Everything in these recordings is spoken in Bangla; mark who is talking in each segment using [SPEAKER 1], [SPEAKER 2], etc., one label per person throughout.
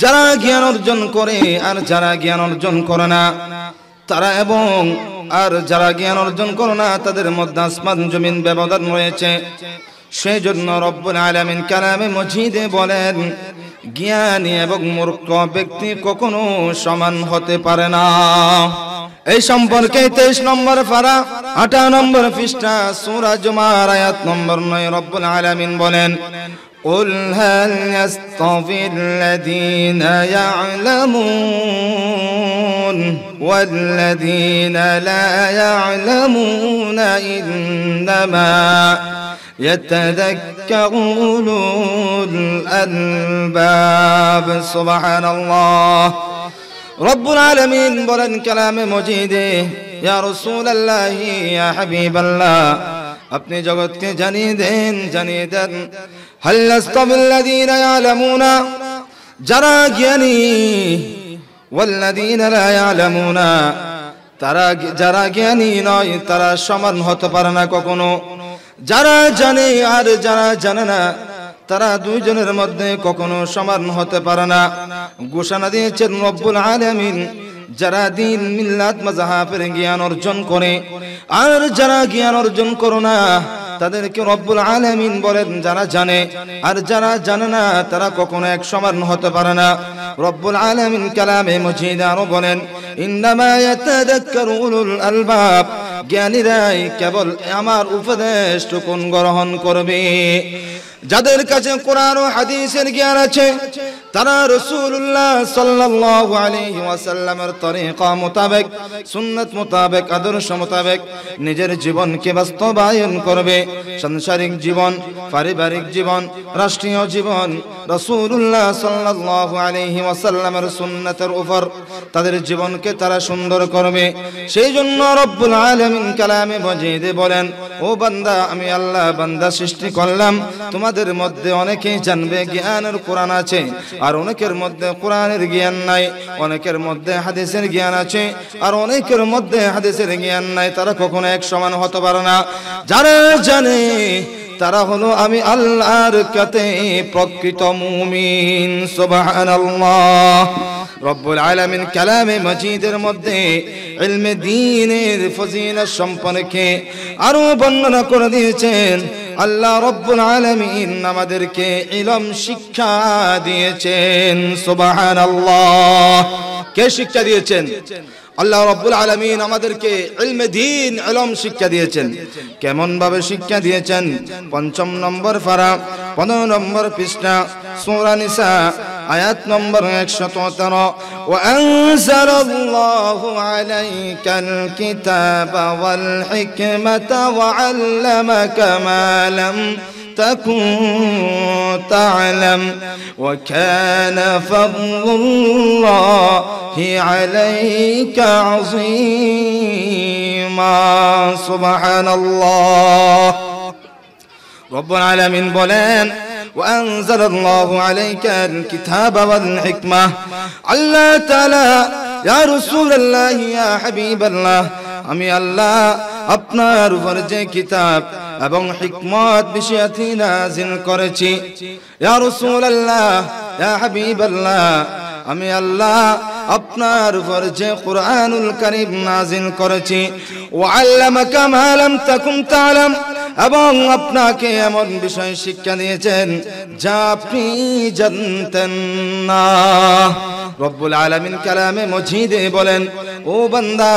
[SPEAKER 1] যারা জ্ঞান অর্জন করে আর যারা জ্ঞান অর্জন করে না তারা এবং আর যারা জ্ঞান অর্জন করে না তাদের মধ্যে আসমান জমিন ব্যবধান রয়েছে সেই জন্য রব্বুল আলমিন কালামে মজিদে বলেন জ্ঞানী এবং মূর্খ ব্যক্তি কখনো সমান হতে পারে না এই সম্পর্কে তেইশ নম্বর ফারা আটা নম্বর পৃষ্ঠা সুরাজুমার আয়াত নম্বর নয় রব্বুল আলমিন বলেন قل هل يستوي الذين يعلمون والذين لا يعلمون إنما يتذكرون الألباب سبحان الله رب العالمين بلن كلام مجيده يا رسول الله يا حبيب الله আপনি জগৎকে জানিয়ে দেন যারা জ্ঞানী তারা যারা জ্ঞানী নয় তারা সমান হতে পারে না কখনো যারা জানে আর যারা জানে না তারা দুইজনের মধ্যে কখনো সমান হতে পারে না ঘোষণা দিয়েছেন রব্বুল আলমিন যারা দিন মিল্লাত মাজাহাবের জ্ঞান অর্জন করে আর যারা জ্ঞান অর্জন করো না তাদেরকে রব্বুল আলমিন বলেন যারা জানে আর যারা জানে না তারা কখনো এক সমান হতে পারে না রব্বুল আলমিন কালামে মজিদ আরো বলেন আলবাব জ্ঞানীরাই কেবল আমার উপদেশ টুকুন গ্রহণ করবে যাদের কাছে কোরআন হাদিসের জ্ঞান আছে তারা রসুল্লাহ সাল্লাহ আলহিমের তরিকা মোতাবেক সুন্নত মোতাবেক আদর্শ মোতাবেক নিজের জীবনকে বাস্তবায়ন করবে সাংসারিক জীবন পারিবারিক জীবন রাষ্ট্রীয় জীবন রসুল্লাহ সাল্লাহ আলহি ওয়াসাল্লামের সুন্নতের উপর তাদের জীবনকে তারা সুন্দর করবে সেই জন্য রব্বুল আলমিন কালামে বজিয়ে বলেন ও বান্দা আমি আল্লাহ বান্দা সৃষ্টি করলাম তোমাদের মধ্যে অনেকেই জানবে জ্ঞানের কোরআন আছে আর অনেকের মধ্যে কোরআনের জ্ঞান নাই অনেকের মধ্যে হাদিসের জ্ঞান আছে আর অনেকের মধ্যে হাদিসের জ্ঞান নাই তারা কখনো এক সমান হতে পারে না যারা জানে তারা হলো আমি আল্লাহর কাতে প্রকৃত মুমিন সুবহানাল্লাহ রব্বুল আলামিন কালামে মাজিদের মধ্যে ইলমে দ্বীনের ফজিলত সম্পর্কে আরো বর্ণনা করে দিয়েছেন আল্লাহ রব্বুল আলমিন আমাদেরকে ইলম শিক্ষা দিয়েছেন সুবাহান আল্লাহ কে শিক্ষা দিয়েছেন আল্লাহ রব্বুল আলমিন আমাদেরকে ইলমে দিন ইলম শিক্ষা দিয়েছেন কেমন ভাবে শিক্ষা দিয়েছেন পঞ্চম নম্বর ফারা পনেরো নম্বর পৃষ্ঠা সোরানিসা آيات نمبر একশত তেরো وأنزل الله عليك الكتاب والحكمة وعلمك ما لم تكن تعلم وكان فضل الله عليك عظيما سبحان الله رب العالمين بولين وأنزل الله عليك الكتاب والحكمة ألا تلا يا رسول الله يا حبيب الله أمي الله أبنار فرج كتاب أبن حكمات بشيتي نازل قرشي يا رسول الله يا حبيب الله أمي الله আপনার উপর যে কারীম করিম করেছি ও আল্লামাকা লাম তাকুম তালাম এবং আপনাকে এমন বিষয় শিক্ষা দিয়েছেন যা আপনি জানতেন না রব্বুল আলামিন কালামে মজিদে বলেন ও বান্দা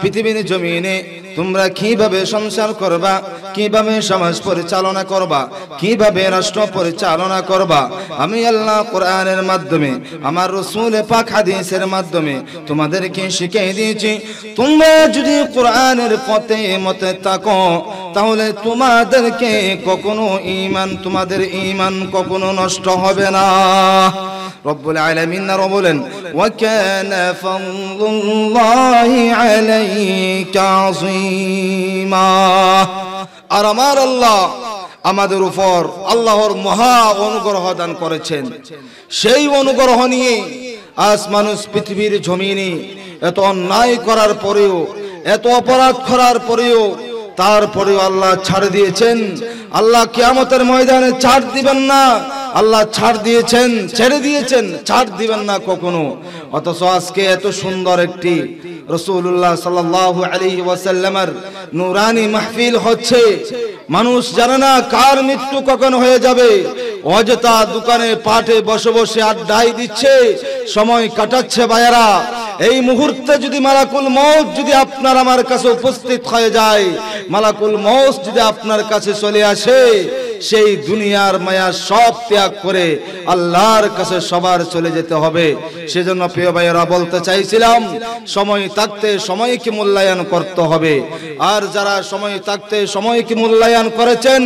[SPEAKER 1] পৃথিবীর জমিনে তোমরা কিভাবে সংসার করবা কিভাবে সমাজ পরিচালনা করবা কিভাবে রাষ্ট্র পরিচালনা করবা আমি আল্লাহ কোরআনের মাধ্যমে আমার রসুল পাক হাদিসের মাধ্যমে মাধ্যমে তোমাদেরকে শিখিয়ে দিয়েছি তোমরা যদি কোরআনের পথে মতে থাকো তাহলে তোমাদেরকে কখনো ইমান তোমাদের ইমান কখনো নষ্ট হবে না রব্বুল আলামিন আর বলেন আর আমার আল্লাহ আমাদের উপর আল্লাহর মহা অনুগ্রহ দান করেছেন সেই অনুগ্রহ নিয়ে আজ মানুষ পৃথিবীর জমিনে এত অন্যায় করার পরেও এত অপরাধ করার পরেও তারপরেও আল্লাহ ছাড় দিয়েছেন আল্লাহ কিয়ামতের ময়দানে ছাড় দিবেন না আল্লাহ ছাড় দিয়েছেন ছেড়ে দিয়েছেন ছাড় দিবেন না কখনো অথচ আজকে এত সুন্দর একটি রসুল্লাহ সাল্লাহ আলী ওয়াসাল্লামার নুরানি মাহফিল হচ্ছে মানুষ জানে না কার মৃত্যু কখন হয়ে যাবে অযথা দোকানে পাঠে বসে বসে আড্ডাই দিচ্ছে সময় কাটাচ্ছে ভাইয়ারা এই মুহূর্তে যদি মালাকুল মৌস যদি আপনার আমার কাছে উপস্থিত হয়ে যায় মালাকুল মৌস যদি আপনার কাছে চলে আসে সেই দুনিয়ার মায়া সব ত্যাগ করে আল্লাহর কাছে সবার চলে যেতে হবে সেজন্য প্রিয় ভাইয়েরা বলতে চাইছিলাম সময় থাকতে সময়কে মূল্যায়ন করতে হবে আর যারা সময় থাকতে সময়কে মূল্যায়ন করেছেন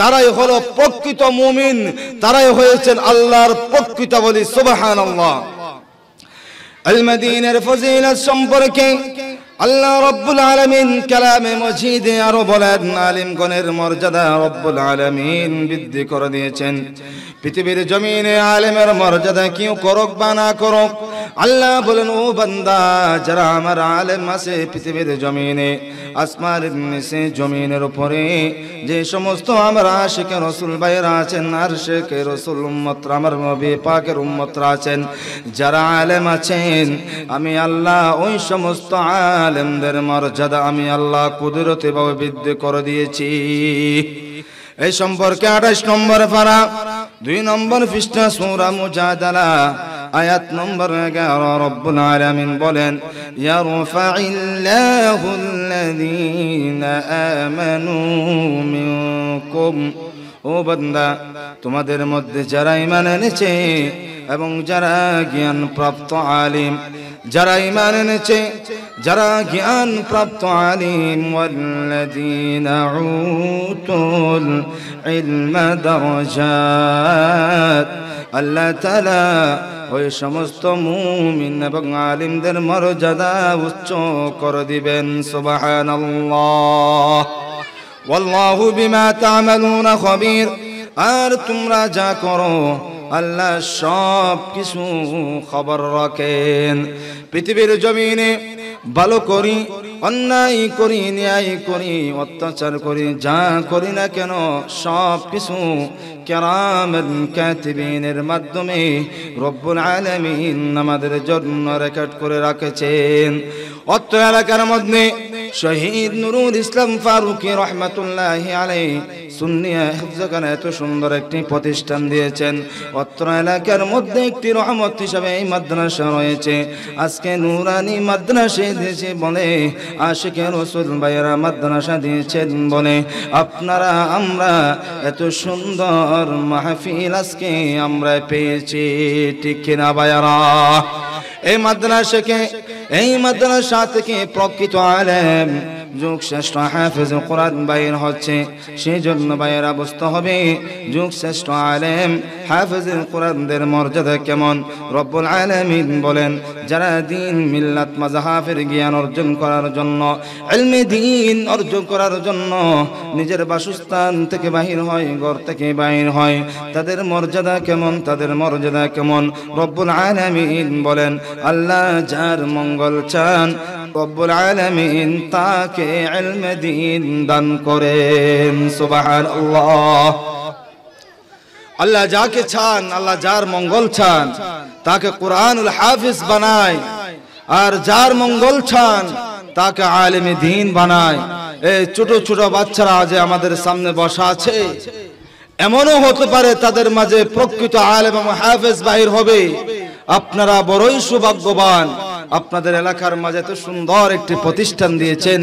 [SPEAKER 1] তারাই হলো প্রকৃত মুমিন তারাই হয়েছেন আল্লাহর প্রকৃত বলি সুবাহান আল্লাহ আল মদিনের ফজিলত সম্পর্কে আল্লাহ রব্বুল আলমিন কালামে মসজিদে আরো বলেন আলিমগণের মর্যাদা রব্বুল আলমিন বৃদ্ধি করে দিয়েছেন পৃথিবীর জমিনে আলেমের মর্যাদা কেউ করক বা না করক আল্লাহ বলেন ও বান্দা যারা আমার আলেম আছে পৃথিবীর জমিনে আসমার মেসে জমিনের উপরে যে সমস্ত আমার আশেখে রসুল ভাইরা আছেন আর শেখে রসুল উম্মতরা আমার মবি পাকের উম্মতরা আছেন যারা আলেম আছেন আমি আল্লাহ ওই সমস্ত আলেমদের মর্যাদা আমি আল্লাহ ভাবে বৃদ্ধি করে দিয়েছি এই সম্পর্কে আঠাশ নম্বর পারা দুই নম্বর পৃষ্ঠা সৌরা মুজাদালা আয়াত নম্বর এগারো রব্বুল আলামিন বলেন ও বন্দা তোমাদের মধ্যে যারা ইমান এনেছে এবং যারা জ্ঞান প্রাপ্ত আলিম যারা ইমান এনেছে যারা জ্ঞান প্রাপ্ত আলিম والذين عوتوا العلم درجات আল্লাহ তাআলা ওই সমস্ত মুমিন এবং আলিমদের মর্যাদা উচ্চ করে দিবেন সুবহানাল্লাহ والله بما تعملون خبير আর তোমরা যা করো আল্লাহ সব কিছু খবর রাখেন পৃথিবীর জমিনে ভালো করি অন্যায় করি ন্যায় করি অত্যাচার করি যা করি না কেন সব কিছু কেরামের ক্যাতিবিনের মাধ্যমে রব্বুল আলমিন আমাদের জন্য রেকর্ড করে রাখেছেন অত্র এলাকার মধ্যে শহীদ নুরুল ইসলাম ফারুকি রহমাতুল্লাহ আলাই সুন্নিয়া হেফজাখানা এত সুন্দর একটি প্রতিষ্ঠান দিয়েছেন অত্র এলাকার মধ্যে একটি রহমত হিসাবে এই মাদ্রাসা রয়েছে আজকে নুরানি মাদ্রাসে দিয়েছে বলে আশিকে রসুল ভাইয়েরা মাদ্রাসা দিয়েছেন বলে আপনারা আমরা এত সুন্দর মাহফিল আজকে আমরা পেয়েছি ঠিক কিনা ভাইয়ারা এই মাদ্রাসাকে এই মাদ্রাসা থেকে প্রকৃত আলেম যুগ শ্রেষ্ঠ হাফেজ কোরআন বাইর হচ্ছে সেই জন্য বাইর অবস্থা হবে যুগ শ্রেষ্ঠ আলেম হাফেজ কোরআনদের মর্যাদা কেমন রব্বুল আলমিন বলেন যারা দিন মিল্লাত মাজাহাফের জ্ঞান অর্জন করার জন্য এলমে দিন অর্জন করার জন্য নিজের বাসস্থান থেকে বাহির হয় ঘর থেকে বাহির হয় তাদের মর্যাদা কেমন তাদের মর্যাদা কেমন রব্বুল আলমিন বলেন আল্লাহ যার মঙ্গল চান রব্বুল আলমিন তাকে আমাকে এলমে দিন দান করেন সুবাহান আল্লাহ আল্লাহ যাকে চান আল্লাহ যার মঙ্গল চান তাকে কোরআন হাফিজ বানায় আর যার মঙ্গল চান তাকে আলেমে দিন বানায় এই ছোট ছোট বাচ্চারা আজ আমাদের সামনে বসা আছে এমনও হতে পারে তাদের মাঝে প্রকৃত আলেম হাফেজ বাহির হবে আপনারা বড়ই সৌভাগ্যবান আপনাদের এলাকার মাঝে তো সুন্দর একটি প্রতিষ্ঠান দিয়েছেন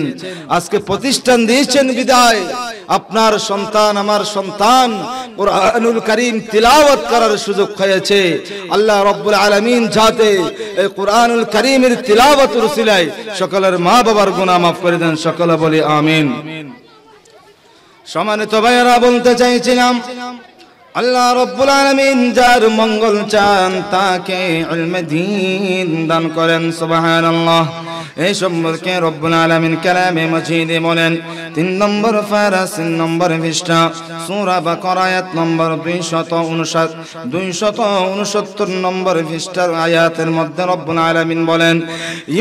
[SPEAKER 1] আজকে প্রতিষ্ঠান দিয়েছেন বিদায় আপনার সন্তান আমার সন্তান কোরআনুল করিম তিলাওয়াত করার সুযোগ হয়েছে আল্লাহ রাব্বুল আলামিন যাতে এই কোরআনুল করিমের তিলাওয়াত রুসিলায় সকলের মা বাবার গুনাহ maaf করে দেন সকলে বলি আমিন সমানে তো ভাইয়েরা বলতে চাইছিলাম আল্লাহ রব্বুল আলমিন যার মঙ্গল চান তাকে দিন দান করেন সুবাহান আল্লাহ এই সম্পর্কে রব্বুল আলমিন কেলামে মজিদে বলেন তিন নম্বর ফারা তিন নম্বর ভিষ্টা সুরা বা করায়াত নম্বর দুইশত উনষাট দুইশত উনসত্তর নম্বর ভিষ্টার আয়াতের মধ্যে রব্বুল আলমিন বলেন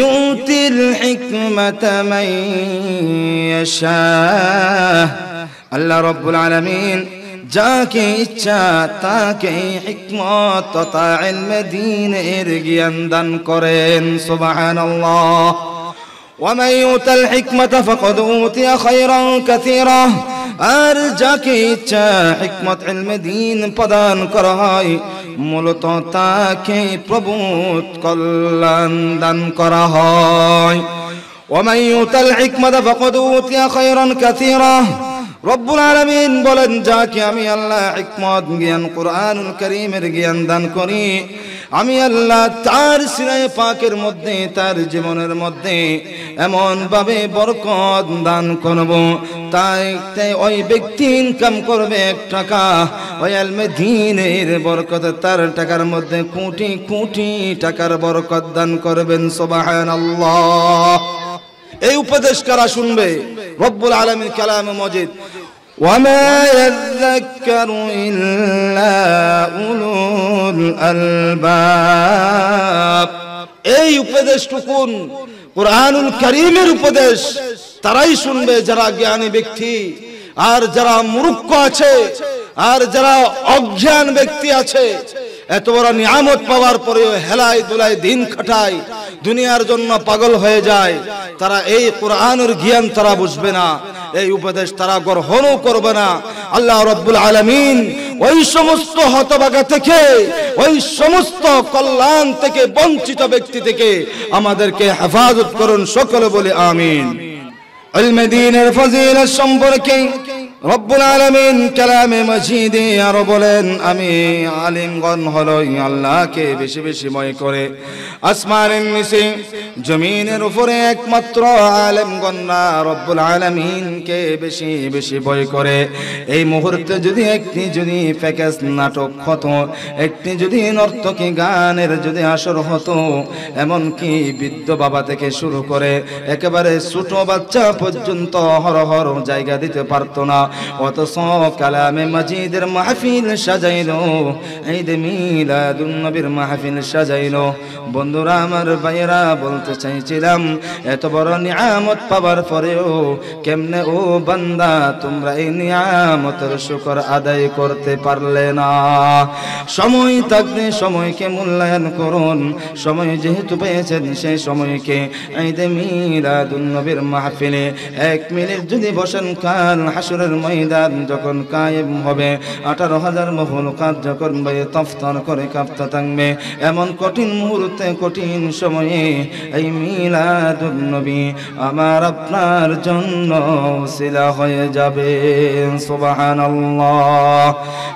[SPEAKER 1] ইউতিল হিকমাতামাইয়াশা আল্লাহ রব্বুল আলমিন যাকে ইচ্ছা তাকে হিকমত তথা ইলমে দ্বীনের জ্ঞান দান করেন সুবহানাল্লাহ ومن يؤت الحكمة فقد أوتي خيرا كثيرا আর যাকে ইচ্ছা হিকমত ইলমে দিন প্রদান করা হয় মূলত তাকে প্রভূত কল্যাণ দান করা হয় ومن يؤت الحكمة فقد أوتي خيرا كثيرا রব্বুল আলমিন বলেন যাকে আমি আল্লাহ একমত জ্ঞান কোরআনুল করিমের জ্ঞান দান করি আমি আল্লাহ তার সিরায় পাকের মধ্যে তার জীবনের মধ্যে এমনভাবে বরকত দান করব তাই ওই ব্যক্তি ইনকাম করবে এক টাকা ওই আলমে দিনের বরকত তার টাকার মধ্যে কোটি কোটি টাকার বরকত দান করবেন সবাহান আল্লাহ এই উপদেশ কারা শুনবে রব্বুল আলমীর কালাম মজিদ وما يذكر إلا أولو الألباب এই উপদেশটুকুন কোরআনুল করিমের উপদেশ তারাই শুনবে যারা জ্ঞানী ব্যক্তি আর যারা মূর্খ আছে আর যারা অজ্ঞান ব্যক্তি আছে এত বড় নিয়ামত পাওয়ার পরেও হেলায় দুলায় দিন খাটায় দুনিয়ার জন্য পাগল হয়ে যায় তারা এই কোরআনুর জ্ঞান তারা বুঝবে না এই উপদেশ তারা গ্রহণও করবে না আল্লাহ রব্বুল আলমিন ওই সমস্ত হতবাগা থেকে ওই সমস্ত কল্যাণ থেকে বঞ্চিত ব্যক্তি থেকে আমাদেরকে হেফাজত করুন সকলে বলে আমিন সম্পর্কে রব্বুল আলমিন কালামে মসজিদে আরো বলেন আমি আলিমগণ হল আল্লাহকে বেশি বেশি ময় করে আসমানের নিচে জমিনের উপরে একমাত্র আলেমগন্না রব্বুল আলমিনকে বেশি বেশি ভয় করে এই মুহূর্তে যদি একটি যদি প্যাকেজ নাটক হতো একটি যদি নর্তকী গানের যদি আসর হতো এমনকি বৃদ্ধ বাবা থেকে শুরু করে একেবারে ছোট বাচ্চা পর্যন্ত হর হর জায়গা দিতে পারতো না অথচ কালামে মজিদের মাহফিল সাজাইলো ঈদ সাজাইলো বন্ধুরা আমার বলতে কেমনে ও বান্দা তোমরা এই নিয়ামতের শুকর আদায় করতে পারলে না সময় থাকতে সময়কে মূল্যায়ন করুন সময় যেহেতু পেয়েছেন সেই সময়কে ঈদে মিলাদুন নবীর মাহফিলে এক মিনিট যদি বসেন কাল হাসুরের ময়দান যখন কায়েম হবে আঠারো হাজার মহলকাত যখন তফতর করে কাঁপতে থাকবে এমন কঠিন মুহূর্তে কঠিন সময়ে এই মিলাদুন্নবী আমার আপনার জন্য শিলা হয়ে যাবে সোবাহান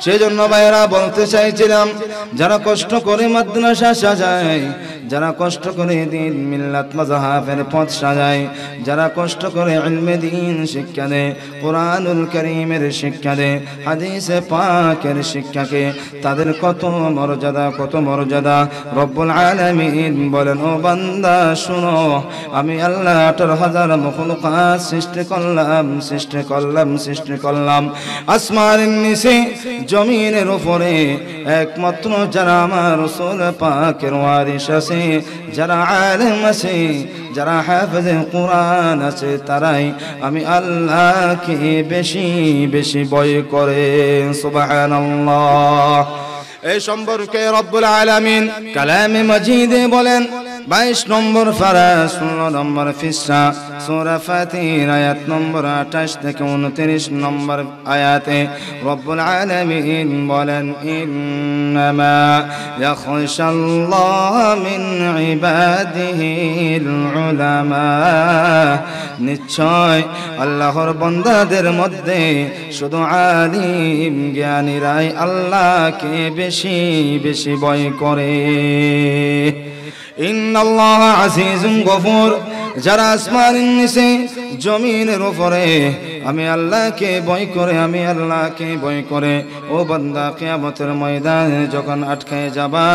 [SPEAKER 1] সেই জন্য ভাইরা বলতে চাইছিলাম যারা কষ্ট করে মাদ্রাসা সাজায় যারা কষ্ট করে দিন মিল্লাত মজাহাফের পথ সাজায় যারা কষ্ট করে আলমে দিন শিক্ষা দেয় কোরআনুল করিমের শিক্ষা দে হাদিসে পাকের শিক্ষাকে তাদের কত মর্যাদা কত মর্যাদা রব্বুল আলমিন বলেন ও বান্দা শুনো আমি আল্লাহ আঠারো হাজার মুখলুকাত সৃষ্টি করলাম সৃষ্টি করলাম সৃষ্টি করলাম আসমার নিচে জমিনের উপরে একমাত্র যারা আমার রসুল পাকের ওয়ারিস আছে যারা আলম আছে যারা হাফেজে কোরআন আছে তারাই আমি আল্লাহকে বেশি বেশি বয় করে সুবাহ এই সম্পর্কে রব্বুল আলামিন কালামে মজিদে বলেন বাইশ নম্বর ফারা ষোলো নম্বর ফিসা সোরা ফাতির আয়াত নম্বর আঠাশ থেকে উনত্রিশ নম্বর আয়াতে রব্বুল আলমিন বলেন ইন্নামা ইয়াখশাল্লাহ মিন ইবাদিহিল উলামা নিশ্চয় আল্লাহর বন্দাদের মধ্যে শুধু আলিম জ্ঞানীরাই আল্লাহকে বেশি বেশি ভয় করে ইন্নাল্লাহ আজিজুম গফুর যারা আসমানের নিচে জমিনের উপরে আমি আল্লাহকে বই করে আমি আল্লাহকে বই করে ও বন্দা কেয়ামতের ময়দানে যখন আটকায় যাবা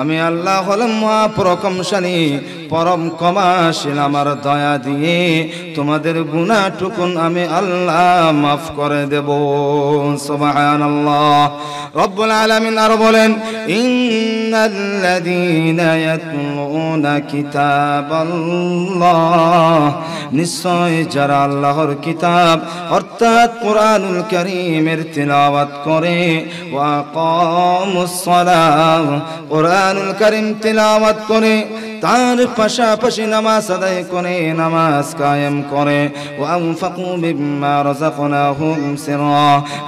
[SPEAKER 1] আমি আল্লাহ হলাম মহাপ্রকমশালী পরম কমাশীল আমার দয়া দিয়ে তোমাদের গুণা টুকুন আমি আল্লাহ মাফ করে দেব সোমাহান আল্লাহ রব্বুল আলমিন আরো বলেন ইন্নাল্লাযীনা নিশ্চয় যারা আল্লাহর কিতাব অর্থাৎ কোরআনুল করিমের তিলাওয়াত করে ওয়াকামুস সালাহ কোরআনুল করিম তিলাওয়াত করে তার পাশাপাশি নামাজ আদায় করে নামাজ কায়েম করে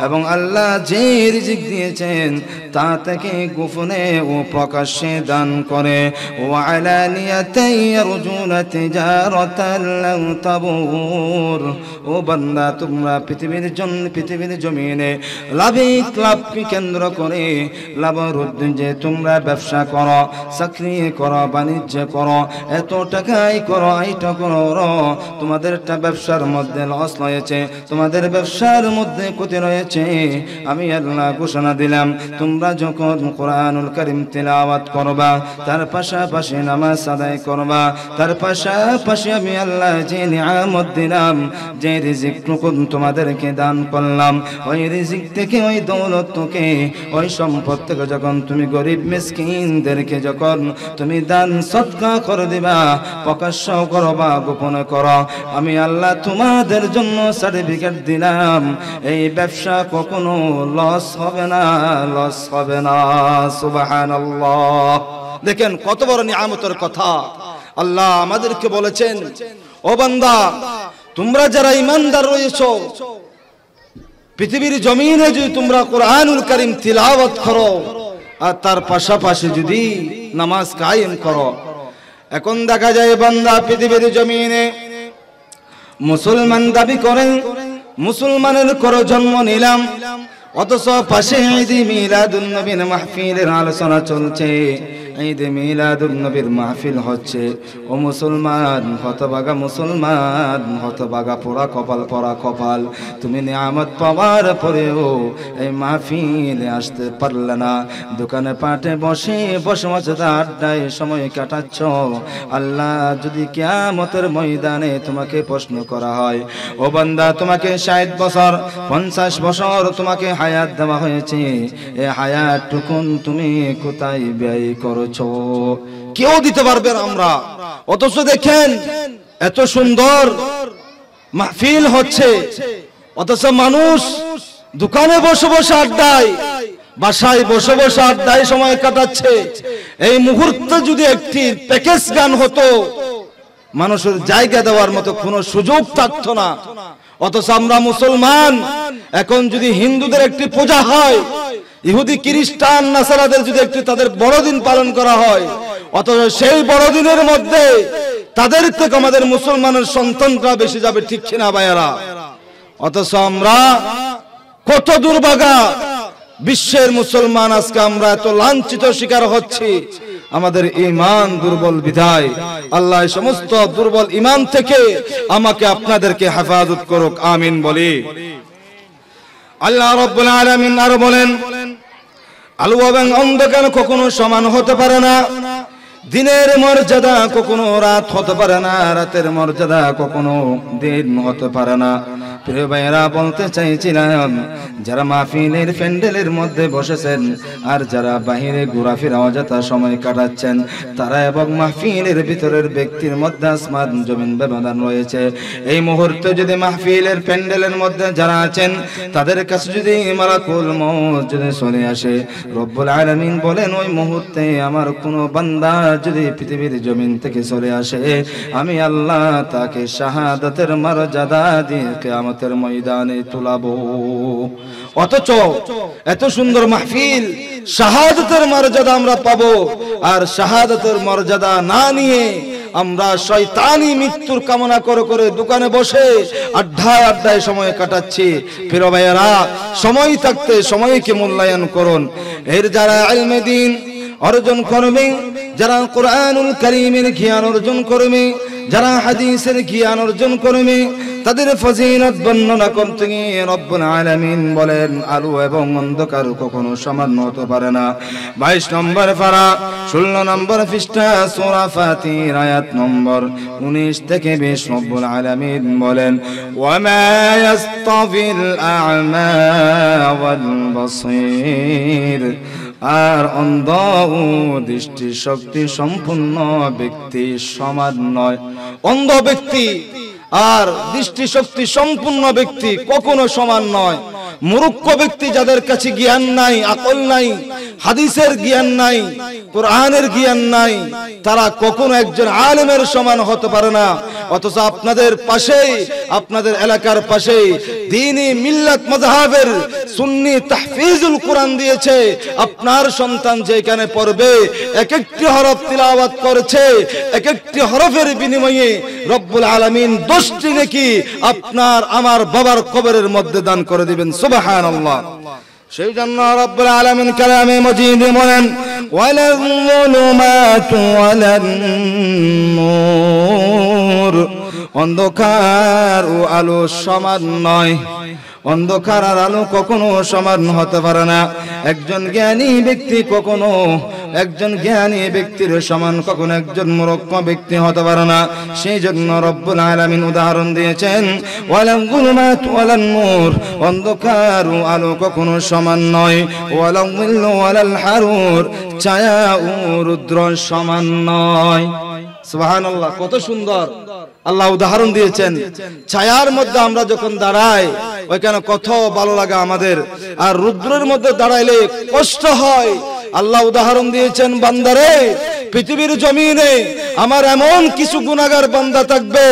[SPEAKER 1] এবং আল্লাহ যে রিজিক দিয়েছেন তা থেকে গোপনে ও প্রকাশ্যে দান করে ও ও বন্দা তোমরা পৃথিবীর জন্য পৃথিবীর জমিনে লাভে ক্লাবকে কেন্দ্র করে লাভ যে তোমরা ব্যবসা করো সক্রিয় করো বাণিজ্য করো এত টাকাই করো এইটা করো একটা ব্যবসার মধ্যে লস রয়েছে তোমাদের ব্যবসার মধ্যে ক্ষতি রয়েছে আমি আল্লাহ ঘোষণা দিলাম তোমরা যখন কোরআনুল করিম তেলাওয়াত করবা তার পাশাপাশি নামাজ আদায় করবা তার পাশাপাশি আমি আল্লাহ যে নিয়ামত দিলাম যে রিজিকটুকু তোমাদেরকে দান করলাম ওই রিজিক থেকে ওই দৌলত তোকে ওই সম্পদ থেকে যখন তুমি গরিব মিসকিনদেরকে যখন তুমি দান সত্য সদকা করে দিবা প্রকাশ্য করবা গোপন কর আমি আল্লাহ তোমাদের জন্য সার্টিফিকেট দিলাম এই ব্যবসা কখনো লস হবে না লস হবে না সুবাহান দেখেন কত বড় নিয়ামতের কথা আল্লাহ আমাদেরকে বলেছেন ও বান্দা তোমরা যারা ইমানদার রয়েছ পৃথিবীর জমিনে যদি তোমরা কোরআনুল করিম তিলাওয়াত করো আর তার পাশাপাশি যদি নামাজ কায়েম করো এখন দেখা যায় বান্দা পৃথিবীর জমিনে মুসলমান দাবি করেন মুসলমানের করো জন্ম নিলাম অথচ পাশে মিলাদুল নবীর মাহফিলের আলোচনা চলছে ঈদে মিলাদুন্নবীর মাহফিল হচ্ছে ও মুসলমান হতবাগা মুসলমান হতবাগা পোড়া কপাল পরা কপাল তুমি নিয়ামত পাওয়ার পরেও এই মাহফিলে আসতে পারলে না দোকানে পাটে বসে বসে মাঝে আড্ডায় সময় কাটাচ্ছ আল্লাহ যদি কেয়ামতের ময়দানে তোমাকে প্রশ্ন করা হয় ও বান্দা তোমাকে ষাট বছর পঞ্চাশ বছর তোমাকে হায়াত দেওয়া হয়েছে এ হায়াতটুকুন তুমি কোথায় ব্যয় করো রয়েছ কেউ দিতে পারবে আমরা অথচ দেখেন এত সুন্দর মাহফিল হচ্ছে অথচ মানুষ দোকানে বসে বসে আড্ডায় বাসায় বসে বসে আড্ডায় সময় কাটাচ্ছে এই মুহূর্তে যদি একটি প্যাকেজ গান হতো মানুষের জায়গা দেওয়ার মতো কোনো সুযোগ থাকতো না অথচ আমরা মুসলমান এখন যদি হিন্দুদের একটি পূজা হয় ইহুদি খ্রিস্টান নাসারাদের যদি একটু তাদের বড়দিন পালন করা হয় অথচ সেই বড়দিনের মধ্যে তাদের থেকে আমাদের মুসলমানের সন্তানরা বেশি যাবে ঠিক কিনা ভাইয়ারা অথচ আমরা কত দুর্ভাগা বিশ্বের মুসলমান আজকে আমরা এত লাঞ্ছিত শিকার হচ্ছি আমাদের ইমান দুর্বল বিধায় আল্লাহ সমস্ত দুর্বল ইমান থেকে আমাকে আপনাদেরকে হেফাজত করুক আমিন বলি আল্লাহ রব্বুল আলামিন আরো বলেন আলো এবং অন্ধকার কখনো সমান হতে পারে না দিনের মর্যাদা কখনো রাত হতে পারে না রাতের মর্যাদা কখনো দিন হতে পারে না প্রিয় ভাইয়েরা বলতে চাইছিলাম যারা মাফিনের প্যান্ডেলের মধ্যে বসেছেন আর যারা বাহিরে ঘোরাফেরা অযথা সময় কাটাচ্ছেন তারা এবং মাহফিলের ভিতরের ব্যক্তির মধ্যে আসমান জমিন ব্যবধান রয়েছে এই মুহূর্তে যদি মাহফিলের প্যান্ডেলের মধ্যে যারা আছেন তাদের কাছে যদি মালাকুল মৌত যদি চলে আসে রব্বুল আলমিন বলেন ওই মুহূর্তে আমার কোনো বান্দা যদি পৃথিবীর জমিন থেকে চলে আসে আমি আল্লাহ তাকে শাহাদাতের মর্যাদা দিয়ে কেয়ামত কেয়ামতের ময়দানে তোলাবো অথচ এত সুন্দর মাহফিল শাহাদতের মর্যাদা আমরা পাবো আর শাহাদতের মর্যাদা না নিয়ে আমরা শয়তানি মৃত্যুর কামনা করে করে দোকানে বসে আড্ডায় আড্ডায় সময় কাটাচ্ছি ফিরো ভাইয়ারা সময় থাকতে সময়কে মূল্যায়ন করুন এর যারা আলমেদিন অর্জন করবে যারা কোরআনুল করিমের জ্ঞান অর্জন করবে যারা হাদিসের জ্ঞান অর্জন করবে তাদের ফজিলত বর্ণনা করতে গিয়ে রব্বুল আলামিন বলেন আলো এবং অন্ধকার কখনো সমান হতে পারে না 22 নম্বর পারা 16 নম্বর পৃষ্ঠা সূরা ফাতির আয়াত নম্বর 19 থেকে 20 রব্বুল আলামিন বলেন ওয়া মা আ'মা ওয়াল বাসীর আর অন্ধ ও দৃষ্টি শক্তি সম্পূর্ণ ব্যক্তি সমান নয় অন্ধ ব্যক্তি আর দৃষ্টি শক্তি সম্পূর্ণ ব্যক্তি কখনো সমান নয় মুরুক্ষ ব্যক্তি যাদের কাছে জ্ঞান নাই আকল নাই হাদিসের জ্ঞান নাই কোরআনের জ্ঞান নাই তারা কখনো একজন আলেমের সমান হতে পারে না অথচ আপনাদের পাশেই আপনাদের এলাকার পাশেই দিনই মিল্লাত মজাহের সুন্নি তাহফিজুল কোরআন দিয়েছে আপনার সন্তান যেখানে পড়বে এক একটি হরফ তিলাওয়াত করেছে এক একটি হরফের বিনিময়ে রব্বুল আলামিন দশটি নাকি আপনার আমার বাবার কবরের মধ্যে দান করে দিবেন সুবহানাল্লাহ সেই জন্য রব্বুল আলমিন কালামে মজিদ বলেন অন্ধকার ও আলো সমান নয় অন্ধকার আর আলো কখনো সমান হতে পারে না একজন জ্ঞানী ব্যক্তি কখনো একজন জ্ঞানী ব্যক্তির সমান কখনো একজন মুরক্ষ ব্যক্তি হতে পারে না সেই জন্য রব্বুল আলামিন উদাহরণ দিয়েছেন ওয়ালাম গুলমাত ওয়ালান নূর অন্ধকার ও আলো কখনো সমান নয় ওয়ালাম মিল্লু হারুর ছায়া ও রুদ্র সমান নয় সোহান কত সুন্দর আল্লাহ উদাহরণ দিয়েছেন ছায়ার মধ্যে আমরা যখন দাঁড়াই ওইখানে কত ভালো লাগে আমাদের আর রুদ্রের মধ্যে দাঁড়াইলে কষ্ট হয় আল্লাহ উদাহরণ দিয়েছেন বান্দারে পৃথিবীর জমিনে আমার এমন কিছু গুণাগার বান্দা থাকবে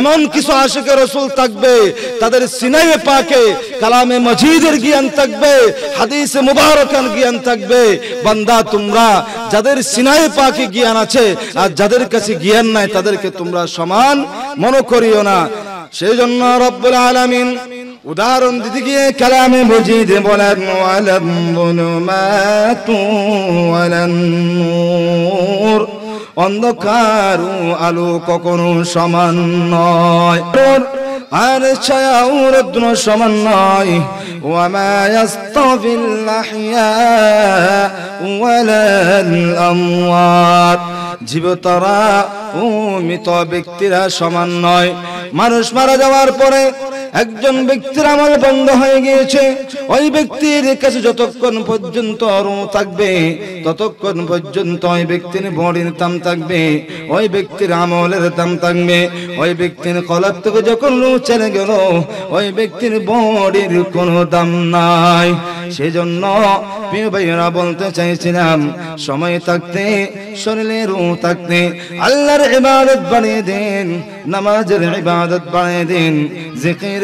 [SPEAKER 1] এমন কিছু আশেকে রসুল থাকবে তাদের সিনাই পাকে কালামে মজিদের জ্ঞান থাকবে হাদিসে মুবারকের জ্ঞান থাকবে বান্দা তোমরা যাদের সিনাই পাকে জ্ঞান আছে আর যাদের কাছে জ্ঞান নাই তাদেরকে তোমরা সমান মনে করিও না সেই জন্য রব্বুল আলমিন উদাহরণ দিতে গিয়ে কালামে মজিদ বলেন ওয়ালাম বুলুমাতু অন্ধকার আলো কখনো সমান নয় আর ও রত্ন সমান নয় وما يستوي ও মৃত ব্যক্তিরা সমান নয় মানুষ মারা যাওয়ার পরে একজন ব্যক্তির আমল বন্ধ হয়ে গিয়েছে ওই ব্যক্তির কাছে যতক্ষণ পর্যন্ত অরু থাকবে ততক্ষণ পর্যন্ত ওই ব্যক্তির বড়ির দাম থাকবে ওই ব্যক্তির আমলের দাম থাকবে ওই ব্যক্তির কলার থেকে যখন রু চলে গেল ওই ব্যক্তির বড়ির কোনো দাম নাই সেজন্য প্রিয় ভাইয়েরা বলতে চাইছিলাম সময় থাকতে শরীরে রু থাকতে আল্লাহর ইবাদত বানিয়ে দিন নামাজের ইবাদত বানিয়ে দিন জিকির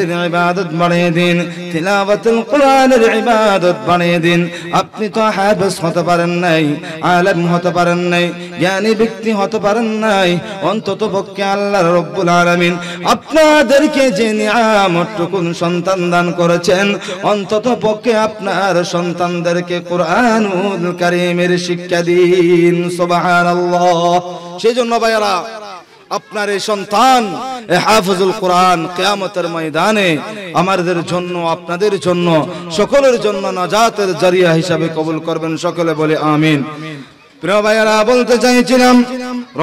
[SPEAKER 1] আপনি তো হাফেজ হতে পারেন নাই আলেম হতে পারেন নাই জ্ঞানী ব্যক্তি হতে পারেন নাই অন্তত পক্ষে আল্লাহ রব্বুল আলমিন আপনাদেরকে যে নিয়ামতটুকু সন্তান দান করেছেন অন্তত পক্ষে আপনার সন্তানদেরকে কোরআনুল কারিমের শিক্ষা দিন সবাহ সেই জন্য ভাইয়ারা আপনার এই সন্তান হাফজুল কোরআন কেয়ামতের ময়দানে আমাদের জন্য আপনাদের জন্য সকলের জন্য নাজাতের জারিয়া হিসাবে কবুল করবেন সকলে বলে আমিন প্রিয় ভাইয়েরা বলতে চাইছিলাম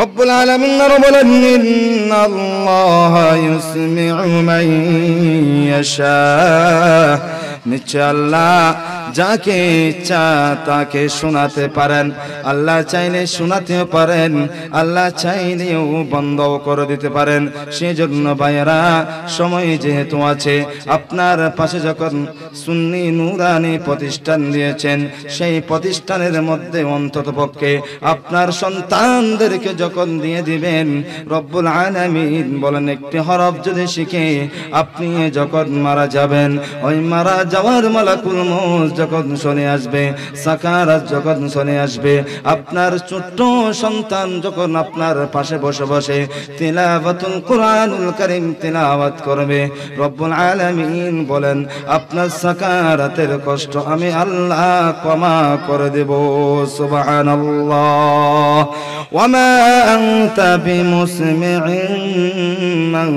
[SPEAKER 1] রব্বুল আলামিন বলেন ইন্নাল্লাহা ইউসমিউ মান ইয়াশা নিশ্চয় আল্লাহ যাকে ইচ্ছা তাকে শোনাতে পারেন আল্লাহ চাইলে শোনাতেও পারেন আল্লাহ চাইলেও বন্ধ করে দিতে পারেন সেজন্য ভাইয়েরা সময় যেহেতু আছে আপনার পাশে যখন সুন্নি নুরানি প্রতিষ্ঠান দিয়েছেন সেই প্রতিষ্ঠানের মধ্যে পক্ষে আপনার সন্তানদেরকে যখন দিয়ে দিবেন রব্বুল আনামিন বলেন একটি হরফ যদি শিখে আপনি যখন মারা যাবেন ওই মারা যাওয়ার মালাকুল মৌজ যখন শুনে আসবে সাকারাত যখন শুনে আসবে আপনার ছোট্ট সন্তান যখন আপনার পাশে বসে বসে তেলাওয়াতুল কোরআনুল করিম তেলাওয়াত করবে রব্বুল আলামিন বলেন আপনার সাকারাতের কষ্ট আমি আল্লাহ ক্ষমা করে দেব সুবহানাল্লাহ ওয়া মা আনতা বিমুসমি'in من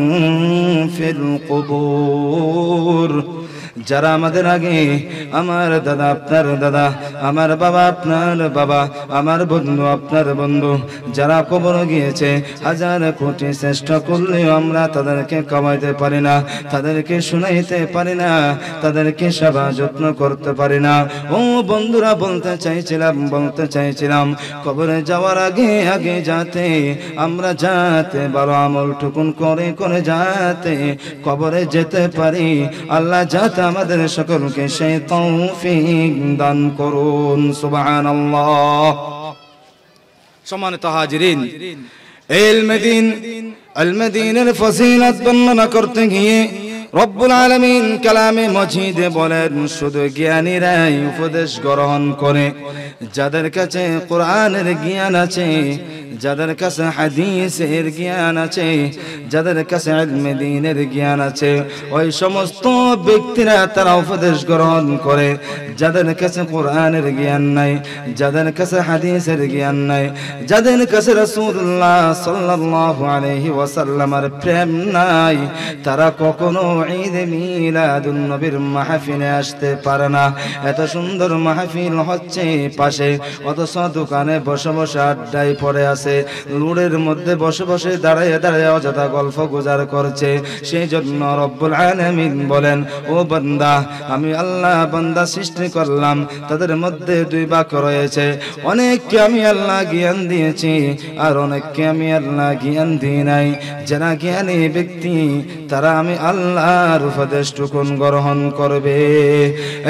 [SPEAKER 1] في القبور যারা আমাদের আগে আমার দাদা আপনার দাদা আমার বাবা আপনার বাবা আমার বন্ধু আপনার বন্ধু যারা কবর গিয়েছে হাজার কোটি চেষ্টা করলেও আমরা তাদেরকে কমাইতে পারি না তাদেরকে শুনাইতে পারি না তাদেরকে সেবা যত্ন করতে পারি না ও বন্ধুরা বলতে চাইছিলাম বলতে চাইছিলাম কবরে যাওয়ার আগে আগে যাতে আমরা যাতে বারো আমল টুকুন করে করে যাতে কবরে যেতে পারি আল্লাহ যাতে আমাদের সকলকে সেই তৌফিক দান করুন সুবহানাল্লাহ সম্মানিত হাজিরিন এলমেদিন আলমেদিনের ফজিলত বর্ণনা করতে গিয়ে রব্বুল আলমিন কালামে মজিদে বলেন শুধু জ্ঞানীরাই উপদেশ গ্রহণ করে যাদের কাছে কোরআনের জ্ঞান আছে যাদের কাছে হাদিসের জ্ঞান আছে যাদের কাছে আলমে জ্ঞান আছে ওই সমস্ত ব্যক্তিরা তারা উপদেশ গ্রহণ করে যাদের কাছে কোরআনের জ্ঞান নাই যাদের কাছে হাদিসের জ্ঞান নাই যাদের কাছে রসুল্লাহ সাল্লাহ আলহি ওয়াসাল্লামার প্রেম নাই তারা কখনো ঈদ মিলাদুন নবীর মাহফিলে আসতে পারে না এত সুন্দর মাহফিল হচ্ছে পাশে অথচ দোকানে বসে বসে আড্ডায় পড়ে আছে লুড়ের মধ্যে বসে বসে দাঁড়ায় দাঁড়ায় অযথা গল্প গুজার করছে সেই জন্য রব্বুল আলমিন বলেন ও বান্দা আমি আল্লাহ বান্দা সৃষ্টি করলাম তাদের মধ্যে দুই বাক রয়েছে অনেককে আমি আল্লাহ জ্ঞান দিয়েছি আর অনেককে আমি আল্লাহ জ্ঞান দিই নাই যারা জ্ঞানী ব্যক্তি তারা আমি আল্লাহ তার উপদেশটুকুন গ্রহণ করবে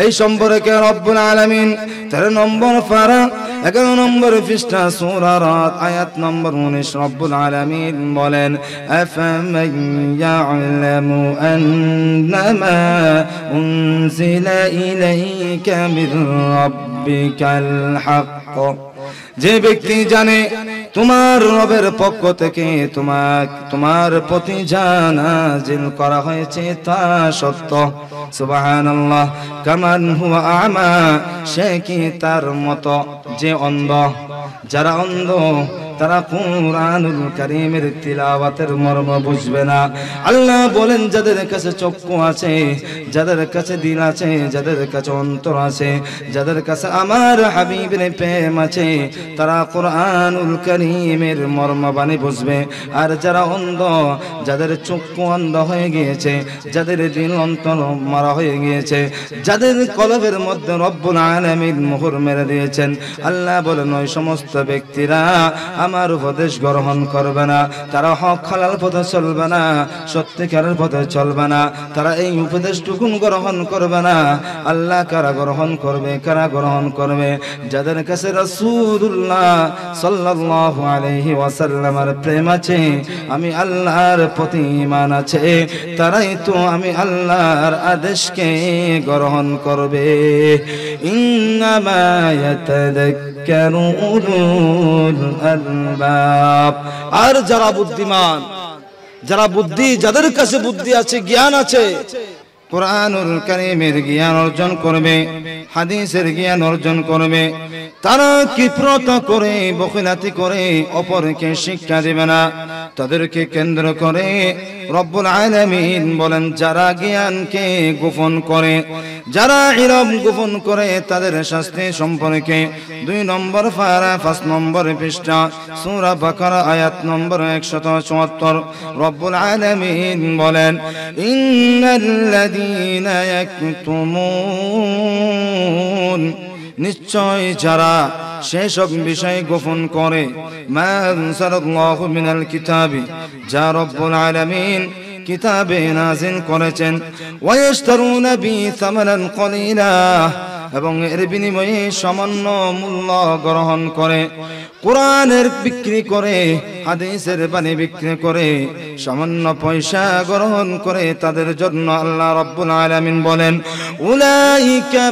[SPEAKER 1] এই সম্পর্কে রব্বুল আলমিন তেরো নম্বর ফারা এগারো নম্বর পৃষ্ঠা সোরা আয়াত নম্বর উনিশ রব্বুল আলমিন বলেন যে ব্যক্তি জানে তোমার রবের পক্ষ থেকে তোমাক তোমার প্রতি জানা জিল করা হয়েছে তা সত্য সুবাহ কামান হুয়া আমা সে কি তার মতো যে অন্ধ যারা অন্ধ তারা কোরআনুল কারিমের তিলাওয়াতের মর্ম বুঝবে না আল্লাহ বলেন যাদের কাছে চক্ষু আছে যাদের কাছে দিন আছে যাদের কাছে অন্তর আছে যাদের কাছে আমার হাবিবের প্রেম আছে তারা কোরআনুল কারিমের বাণী বুঝবে আর যারা অন্ধ যাদের চক্ষু অন্ধ হয়ে গিয়েছে যাদের দিন অন্তর মারা হয়ে গিয়েছে যাদের কলবের মধ্যে রব্বুল আলমীর মোহর মেরে দিয়েছেন আল্লাহ বলেন ওই সমস্ত ব্যক্তিরা আমার উপদেশ গ্রহণ করবে না তারা হক খালাল পথে চলবে না সত্যিকারের পথে চলবে না তারা এই উপদেশটুকুন গ্রহণ করবে না আল্লাহ কারা গ্রহণ করবে কারা গ্রহণ করবে যাদের কাছে রসুল্লাহ ওয়াসাল্লামার প্রেম আছে আমি আল্লাহর প্রতি ইমান আছে তারাই তো আমি আল্লাহর আদেশকে গ্রহণ করবে ইন্নামা يذكر আর যারা বুদ্ধিমান যারা বুদ্ধি যাদের কাছে বুদ্ধি আছে জ্ঞান আছে কোরআনুল করিমের জ্ঞান অর্জন করবে হাদিসের জ্ঞান অর্জন করবে তারা কৃপ্রত করে বকিলাতি করে অপরকে শিক্ষা দেবে না তাদেরকে কেন্দ্র করে রব্বুল আলমিন বলেন যারা জ্ঞানকে গোপন করে যারা ইরম গোপন করে তাদের শাস্তি সম্পর্কে দুই নম্বর ফায়ারা পাঁচ নম্বর পৃষ্ঠা সুরা বাকার আয়াত নম্বর একশত চুয়াত্তর রব্বুল আলমিন বলেন الذين يكتمون নিশ্চয় যারা সেসব বিষয় গোপন করে মিনাল কিতাবে যা রব্বুল কিতাবে নাজিল করেছেন ওয়ায়াশতারুনা বি সামানান কলিলা এবং এর বিনিময়ে সামান্য মূল্য গ্রহণ করে কোরআনের বিক্রি করে হাদিসের বাণী বিক্রি করে সামান্য পয়সা গ্রহণ করে তাদের জন্য আল্লাহ রব্বুল আলামিন বলেন উলাইকা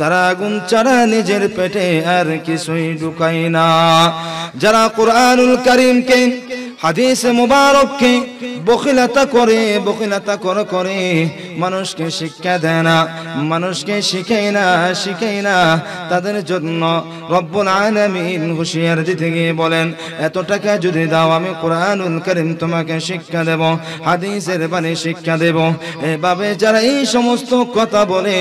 [SPEAKER 1] তারা ছাড়া নিজের পেটে আর কিছুই ঢুকায় না যারা কোরআনুল করিমকে হাদিসে মুবারককে বকিলতা করে বকিলতা করে করে মানুষকে শিক্ষা দেয় না মানুষকে শিখেই না শিখাই না তাদের জন্য রব্বুল আলামিন হুঁশিয়ার দিতে গিয়ে বলেন এত টাকা যদি দাও আমি কোরআনুল করিম তোমাকে শিক্ষা দেব হাদিসের বাণী শিক্ষা দেব এভাবে যারা এই সমস্ত কথা বলে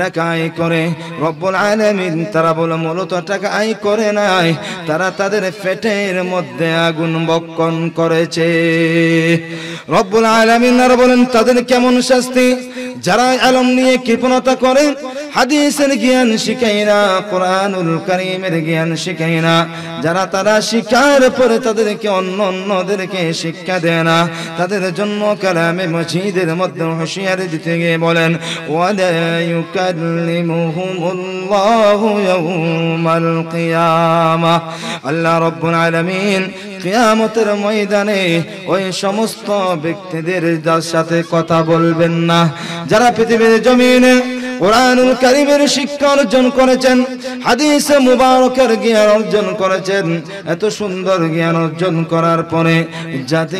[SPEAKER 1] টাকা আয় করে রব্বুল আলামিন তারা বলে মূলত টাকা আয় করে নাই তারা তাদের পেটের মধ্যে আগুন বক্কন করেছে রব্বুল আলমিনার বলেন তাদের কেমন শাস্তি যারা আলম নিয়ে কৃপণতা করে হাদিসের জ্ঞান শিখাই না কোরআনুল করিমের জ্ঞান শিখাই না যারা তারা শিকার পরে তাদেরকে অন্য অন্যদেরকে শিক্ষা দেয় না তাদের জন্য কালামে মসজিদের মধ্যে হুঁশিয়ারি দিতে গিয়ে বলেন আল্লাহ রব্বুল আলমিন কেয়ামতের ময়দানে ওই সমস্ত ব্যক্তিদের যার সাথে কথা বলবেন না যারা পৃথিবীর জমিনে কোরআনুল কারিমের শিক্ষা অর্জন করেছেন হাদিসে মুবারকের জ্ঞান অর্জন করেছেন এত সুন্দর জ্ঞান অর্জন করার পরে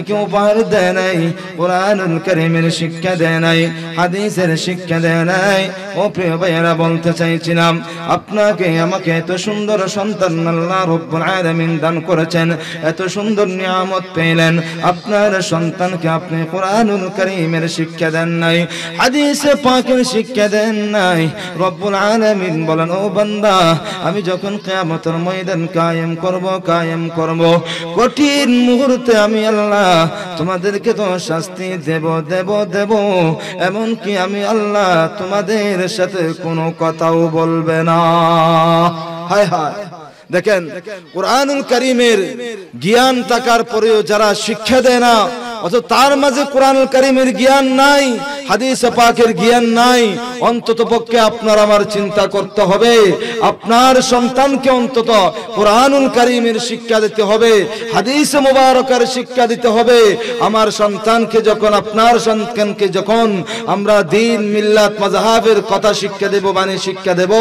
[SPEAKER 1] কেউ পার দেয় নাই কোরআনুল কারিমের শিক্ষা দেয় নাই হাদিসের শিক্ষা দেয় নাই ও প্রিয় ভাইয়েরা বলতে চাইছিলাম আপনাকে আমাকে এত সুন্দর সন্তান আল্লাহ রব্বুল আলামিন দান করেছেন এত সুন্দর নিয়ামত পেলেন আপনার সন্তানকে আপনি কোরআনুল কারিমের শিক্ষা দেন নাই হাদিস পাকের শিক্ষা দেন নাই রব্বুল আলামিন বলেন ও বান্দা আমি যখন কিয়ামতের ময়দান কায়েম করব কায়েম করব কঠিন মুহূর্তে আমি আল্লাহ তোমাদেরকে তো শাস্তি দেব দেব দেব এমন কি আমি আল্লাহ তোমাদের সাথে কোনো কথাও বলবে না হায় হায় দেখেন কোরআনুল করিমের জ্ঞান থাকার পরেও যারা শিক্ষা দেয় না তার মাঝে কোরআন কারিমের জ্ঞান নাই হাদিস পাকের জ্ঞান নাই অন্তত পক্ষে আপনার আমার চিন্তা করতে হবে আপনার সন্তানকে অন্তত কোরআনুল কারিমের শিক্ষা দিতে হবে হাদিস মুবারকের শিক্ষা দিতে হবে আমার সন্তানকে যখন আপনার সন্তানকে যখন আমরা দিন মিল্লাত মজাহাবের কথা শিক্ষা দেব মানে শিক্ষা দেব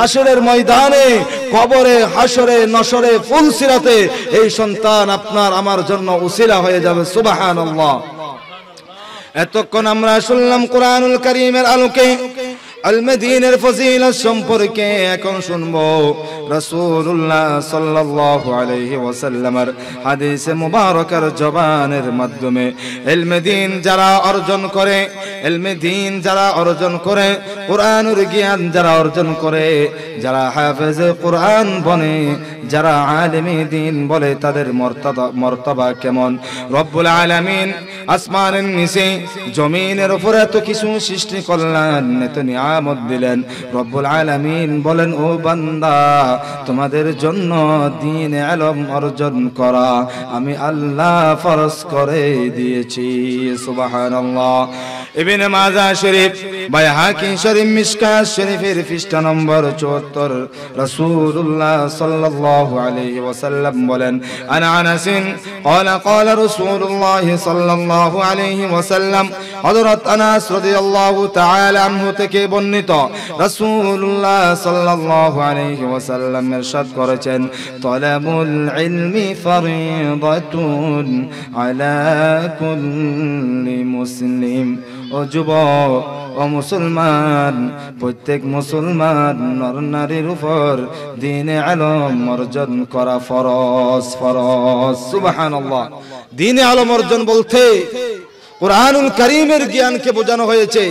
[SPEAKER 1] হাসরের ময়দানে কবরে হাসরে নসরে ফুলসিরাতে এই সন্তান আপনার আমার জন্য উসিলা হয়ে যাবে সুবাহান সুবহানাল্লাহ এতক্ষণ আমরা শুনলাম কোরআনুল করিমের আলোকে আলমেদিনের ফজিলত সম্পর্কে এখন শুনব রসুল্লাহ সাল্লাহ আলহি ওসাল্লামার হাদিসে মুবারকার জবানের মাধ্যমে এলমেদিন যারা অর্জন করে এলমেদিন যারা অর্জন করে কোরআনুর জ্ঞান যারা অর্জন করে যারা হাফেজে কোরআন বনে যারা আলমী দিন বলে তাদের মর্তবা কেমন রব্বুল আলমিন আসমানের নিচে জমিনের উপর এত কিছু সৃষ্টি করলেন এত নিয়ামত দিলেন রব্বুল আলামিন বলেন ও বান্দা তোমাদের জন্য দিন আলম অর্জন করা আমি আল্লাহ ফরস করে দিয়েছি সুবহানাল্লাহ ابن ماذا شريف بيا حاكم شريف مشكا شريف رفشت نمبر چوتر رسول الله صلى الله عليه وسلم ولن أنا عناس قال قال رسول الله صلى الله عليه وسلم حضرت أناس رضي الله تعالى عنه تكيب النطا رسول الله صلى الله عليه وسلم مرشد قرچن طلب العلم فريضة على كل مسلم ও যুব ও মুসলমান প্রত্যেক মুসলমান নর নারীর উপর দিনে আলম অর্জন করা ফরস ফরজ সুবাহ দিনে আলম অর্জন বলতে কোরআনুল করিমের জ্ঞানকে বোঝানো হয়েছে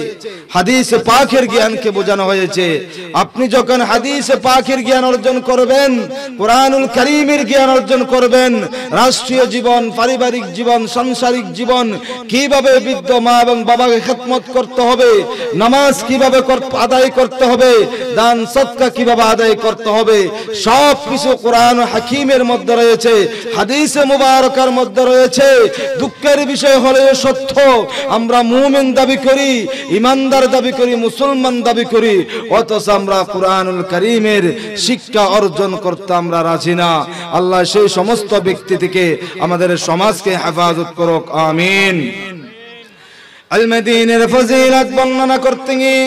[SPEAKER 1] হাদিস পাখের জ্ঞানকে বোঝানো হয়েছে আপনি যখন হাদিস পাখের জ্ঞান অর্জন করবেন কোরআনুল করিমের জ্ঞান অর্জন করবেন রাষ্ট্রীয় জীবন পারিবারিক জীবন সাংসারিক জীবন কিভাবে বৃদ্ধ মা এবং বাবাকে খেতমত করতে হবে নামাজ কিভাবে আদায় করতে হবে দান সৎকা কিভাবে আদায় করতে হবে সব কিছু কোরআন হাকিমের মধ্যে রয়েছে হাদিসে মুবারকার মধ্যে রয়েছে দুঃখের বিষয় হলেও সত্য আমরা মুমেন দাবি করি ইমানদার দাবি করি মুসলমান দাবি করি অথচ আমরা কোরআনুল করিমের শিক্ষা অর্জন করতে আমরা রাজি না আল্লাহ সেই সমস্ত ব্যক্তি থেকে আমাদের সমাজকে হেফাজত করুক আমিন আল মদিনের ফজিলত বর্ণনা করতে গিয়ে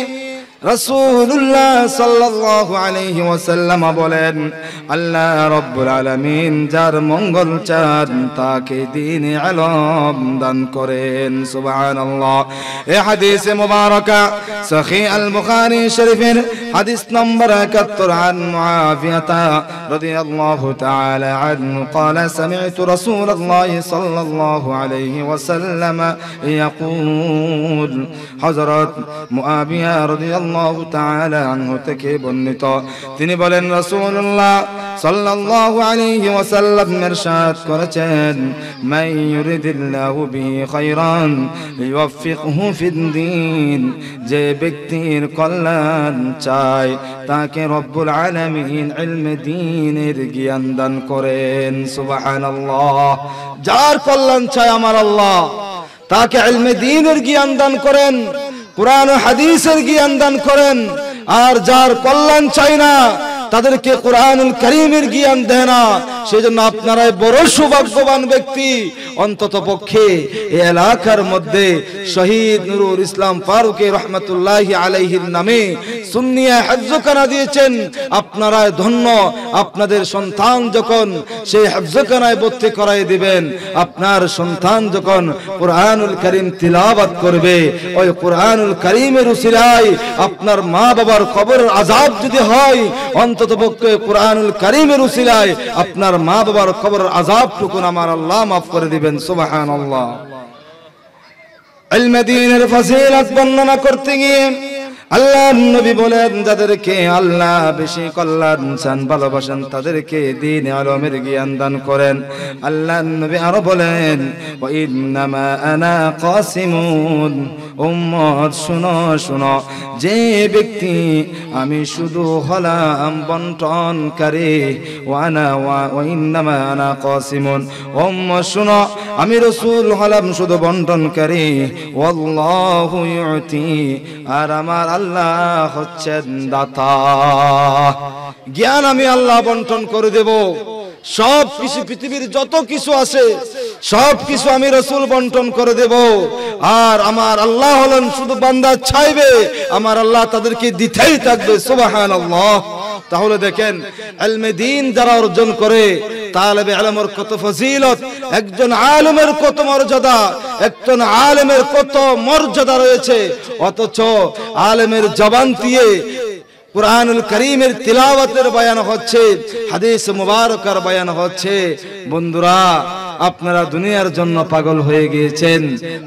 [SPEAKER 1] رسول الله صلى الله عليه وسلم بولين الله رب العالمين جار منغل جار تاكي دين علوم دان كورين سبحان الله اي حديث مبارك سخي البخاري شريف حديث نمبر كتر عن معافية رضي الله تعالى عنه قال سمعت رسول الله صلى الله عليه وسلم يقول حضرت معافية رضي الله রাদিয়াল্লাহু তাআলা আনহু থেকে বর্ণিত তিনি বলেন রাসূলুল্লাহ সাল্লাল্লাহু আলাইহি ওয়াসাল্লাম করেছেন মান বিহি ইউওযাফিকহু ইউওয়াফিকহু ফিদ-দীন যে ব্যক্তির কল্যাণ চায় তাকে রব্বুল আলামিন ইলমে দ্বীনের জ্ঞান দান করেন সুবহানাল্লাহ যার কল্যাণ চায় আমার আল্লাহ তাকে ইলমে দ্বীনের জ্ঞান দান করেন কোরআন হাদিসের জ্ঞান দান করেন আর যার কল্যাণ চাই না তাদেরকে কোরআনুল করিমের জ্ঞান দেয় না সেজন্য আপনারাই বড় সৌভাগ্যবান ব্যক্তি অন্তত পক্ষে এই এলাকার মধ্যে শহীদ নুরুল ইসলাম ফারুকে রহমতুল্লাহ আলাইহির নামে সুন্নিয়া হাফজখানা দিয়েছেন আপনারা ধন্য আপনাদের সন্তান যখন সেই হাফজখানায় ভর্তি করাই দিবেন আপনার সন্তান যখন কোরআনুল করিম তিলাবাত করবে ওই কোরআনুল করিমের উসিলায় আপনার মা বাবার খবর আজাব যদি হয় অন্ত অন্তত পক্ষে কোরআনুল কারিমের উসিলায় আপনার মা বাবার খবর টুকুন আমার আল্লাহ মাফ করে দিবেন সুবাহান আল্লাহ বর্ণনা করতে গিয়ে আল্লাহ নবী বলেন যাদেরকে আল্লাহ বেশি কল্যাণ চান ভালোবাসেন তাদেরকে দিন আলমের জ্ঞান দান করেন আল্লাহ নবী আরো বলেন আনা কাসিমুন উম্মত শুনো শুনো যে ব্যক্তি আমি শুধু হলাম বন্টনকারী ওয়ানা ওয়াইন্নামা আনা কসিমুন উম্মত শুনো আমি রসুল হলাম শুধু বন্টনকারী ওয়াল্লাহু ইউতি আর আমার আল্লাহ হচ্ছেন দাতা জ্ঞান আমি আল্লাহ বন্টন করে দেব সব কিছু পৃথিবীর যত কিছু আছে সব কিছু আমি রসুল বন্টন করে দেব আর আমার আল্লাহ হলেন শুধু বান্দা ছাইবে আমার আল্লাহ তাদেরকে দিতেই থাকবে সুবাহান তাহলে দেখেন আলমেদিন যারা অর্জন করে তাহলে আলমের কত ফজিলত একজন আলমের কত মর্যাদা একজন আলেমের কত মর্যাদা রয়েছে অথচ আলেমের জবান দিয়ে কোরআনুল করিমের তিলাওয়াতের বয়ান হচ্ছে হাদিস মুবারকার বয়ান হচ্ছে বন্ধুরা আপনারা দুনিয়ার জন্য পাগল হয়ে গিয়েছেন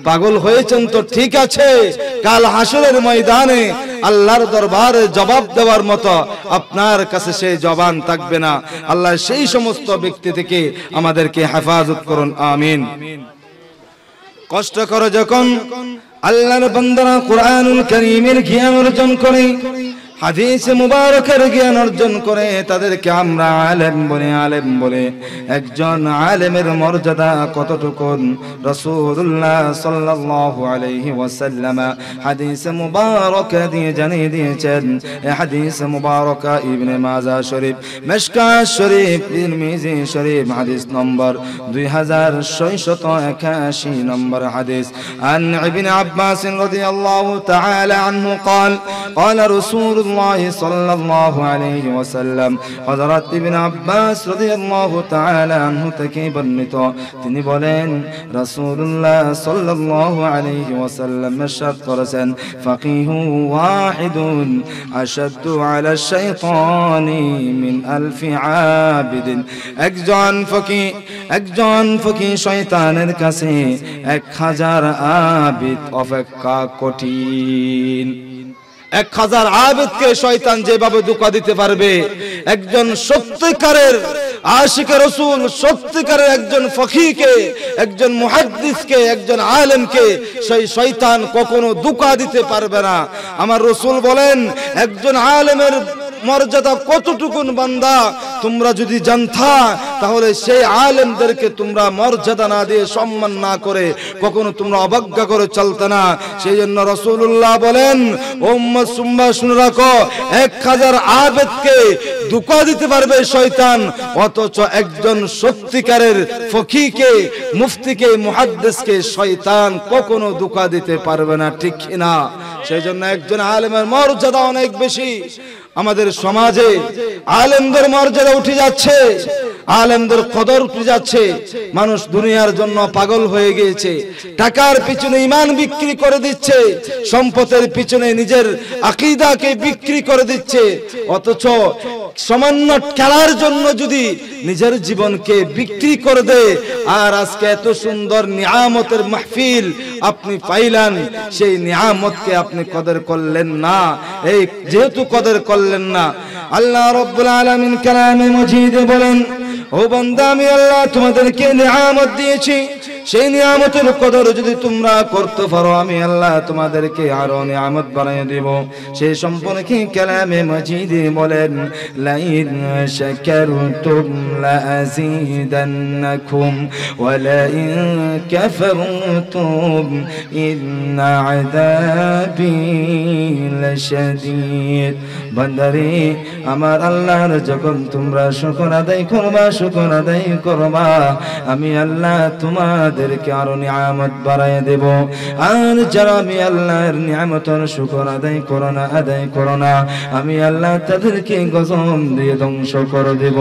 [SPEAKER 1] পাগল হয়েছেন তো ঠিক আছে কাল হাসরের ময়দানে আল্লাহর দরবারে জবাব দেওয়ার মতো আপনার কাছে সেই জবান থাকবে না আল্লাহ সেই সমস্ত ব্যক্তি থেকে আমাদেরকে হেফাজত করুন আমিন কষ্ট করে যখন আল্লাহর বন্দনা কোরআনুল করিমের জ্ঞান অর্জন করে হাদিস মুবারকের জ্ঞান অর্জন করে তাদেরকে আমরা আলেম বলে আলেম বলে একজন আলেমের মর্যাদা কতটুকু রসুল্লাহ সাল্লাল্লাহু আলাইহি ওয়াসাল্লাম হাদিস মুবারক দিয়ে জানিয়ে দিয়েছেন হাদিস মুবারক ইবনে মাজাহ শরীফ মেশকা শরীফ তিরমিজি শরীফ হাদিস নম্বর 2681 নম্বর হাদিস আন ইবনে আব্বাস রাদিয়াল্লাহু তাআলা আনহু কল قال رسول الله صلى الله عليه وسلم হজরত ইবিন আব্বাস রাদিয়াল্লাহু তাআলা আনহু থেকে বর্ণিত তিনি বলেন রাসূলুল্লাহ সাল্লাল্লাহু আলাইহি ওয়াসাল্লাম ارشاد করেছেন ফাকিহু ওয়াহিদুন আশাদ্দু আলা শাইতানি মিন আলফি আবিদ একজন ফকি একজন ফকি শয়তানের কাছে এক হাজার আবিদ অপেক্ষা কঠিন এক হাজার আবেদকে শয়তান যেভাবে দুকা দিতে পারবে একজন সত্যিকারের আশিকে রসুন সত্যিকারের একজন ফকিকে একজন মুহাদ্দিসকে একজন আলেমকে সেই শয়তান কখনো দুকা দিতে পারবে না আমার রসুল বলেন একজন আলেমের মর্যাদা কতটুকুন বান্দা তোমরা যদি জানতা তাহলে সেই আলেমদেরকে তোমরা মর্যাদা না দিয়ে সম্মান না করে কখনো তোমরা অবজ্ঞা করে চলতে না সেই জন্য রসুল্লাহ বলেন রাখো এক হাজার আবেদকে দুকা দিতে পারবে শয়তান অথচ একজন সত্যিকারের ফকিকে মুফতিকে শয়তান কখনো দুকা দিতে পারবে না ঠিক না সেই জন্য একজন আলেমের মর্যাদা অনেক বেশি আমাদের সমাজে আলেমদের মর্যাদা উঠে যাচ্ছে আলেমদের কদর উঠে যাচ্ছে মানুষ দুনিয়ার জন্য পাগল হয়ে গিয়েছে টাকার পিছনে ইমান বিক্রি করে দিচ্ছে সম্পদের পিছনে নিজের আকিদাকে বিক্রি করে দিচ্ছে অথচ সামান্য খেলার জন্য যদি নিজের জীবনকে বিক্রি করে দেয় আর আজকে এত সুন্দর নিয়ামতের মাহফিল আপনি পাইলেন সেই নিয়ামতকে আপনি কদর করলেন না এই যেহেতু কদর করলেন না আল্লাহ রব্বুল আলামিন কালামে মজিদে বলেন ও বান্দা আমি আল্লাহ তোমাদেরকে নিয়ামত দিয়েছি সেই নিয়ামতের কদর যদি তোমরা করতে পারো আমি আল্লাহ তোমাদেরকে আরো নিয়ামত বানিয়ে দেব সেই সম্পর্কে কালামে মাজিদে বলেন লাইন শাকারতুম লাযিদান্নাকুম ওয়া লাইন কাফারতুম ইন্না আযাবি লাশাদীদ বান্দারি আমার আল্লাহর যখন তোমরা শুকর আদায় করবা শুকর আদায় করবা আমি আল্লাহ তোমাদেরকে আরো নিয়ামত বাড়াই দেব আর যারা আমি আল্লাহর নিয়ামতর শুকর আদায় করো না আদায় করো না আমি আল্লাহ তাদেরকে গজম দিয়ে ধ্বংস করে দেব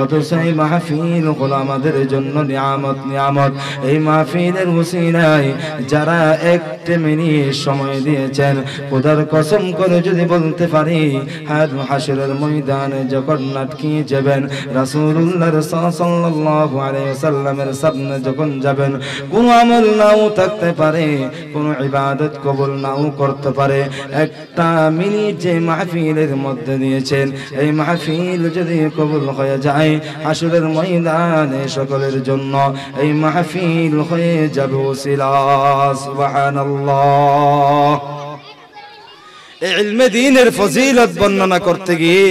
[SPEAKER 1] অথচ এই মাহফিল হল আমাদের জন্য নিয়ামত নিয়ামত এই মাহফিলের উসিলায় যারা এক মিনিট সময় দিয়েছেন ওদের কসম করে যদি বলতে পারি হাজ হাসরের ময়দানে যখন নাটকিয়ে যাবেন রাসূলুল্লাহর সাল্লাল্লাহু আলাইহি ওয়াসাল্লামের সামনে যখন যাবেন কোনো আমল নাও থাকতে পারে কোনো ইবাদত কবুল নাও করতে পারে একটা মিনিট যে মাহফিলের মধ্যে দিয়েছেন এই মাহফিল যদি কবুল হয়ে যায় হাসরের ময়দানে সকলের জন্য এই মাহফিল হয়ে যাবে ওসিলা সুবহানাল্লাহ ইলমে দ্বীনের ফজিলত বর্ণনা করতে গিয়ে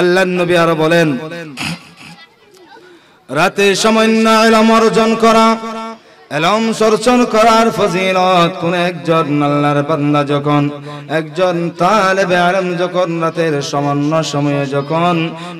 [SPEAKER 1] আল্লাহর নবী আরো বলেন রাতে সামান্য ইলম অর্জন করা এলম সরচন করার ফজিলত কোন একজন আল্লাহর বান্দা যখন একজন তালেবে আলম যখন রাতের সামান্য সময়ে যখন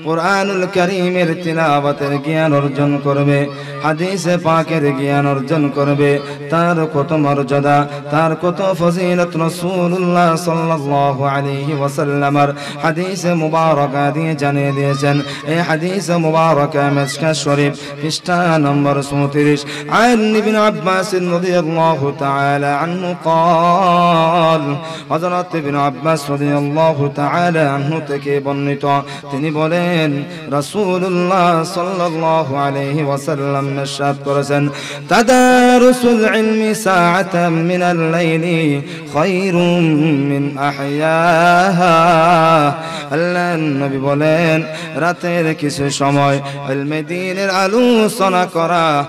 [SPEAKER 1] কোরআনুল করিমের তিলাবাতের জ্ঞান অর্জন করবে হাদিসে পাকের জ্ঞান অর্জন করবে তার কত মর্যাদা তার কত ফজিলত রসুল্লাহ সাল্লাল্লাহু আলাইহি ওয়াসাল্লামার হাদিসে মুবারকা দিয়ে জানিয়ে দিয়েছেন এই হাদিসে মুবারকা মেসকা শরীফ পৃষ্ঠা নম্বর 34 আইন عباس رضي الله تعالى عنه قال حضرت ابن عباس رضي الله تعالى عنه تكي بنيتا تني بولين رسول الله صلى الله عليه وسلم نشاط قرسن تدارس العلم ساعة من الليل خير من أحياها النبي بولين راتير كيسو شموي المدينة العلو صنع করা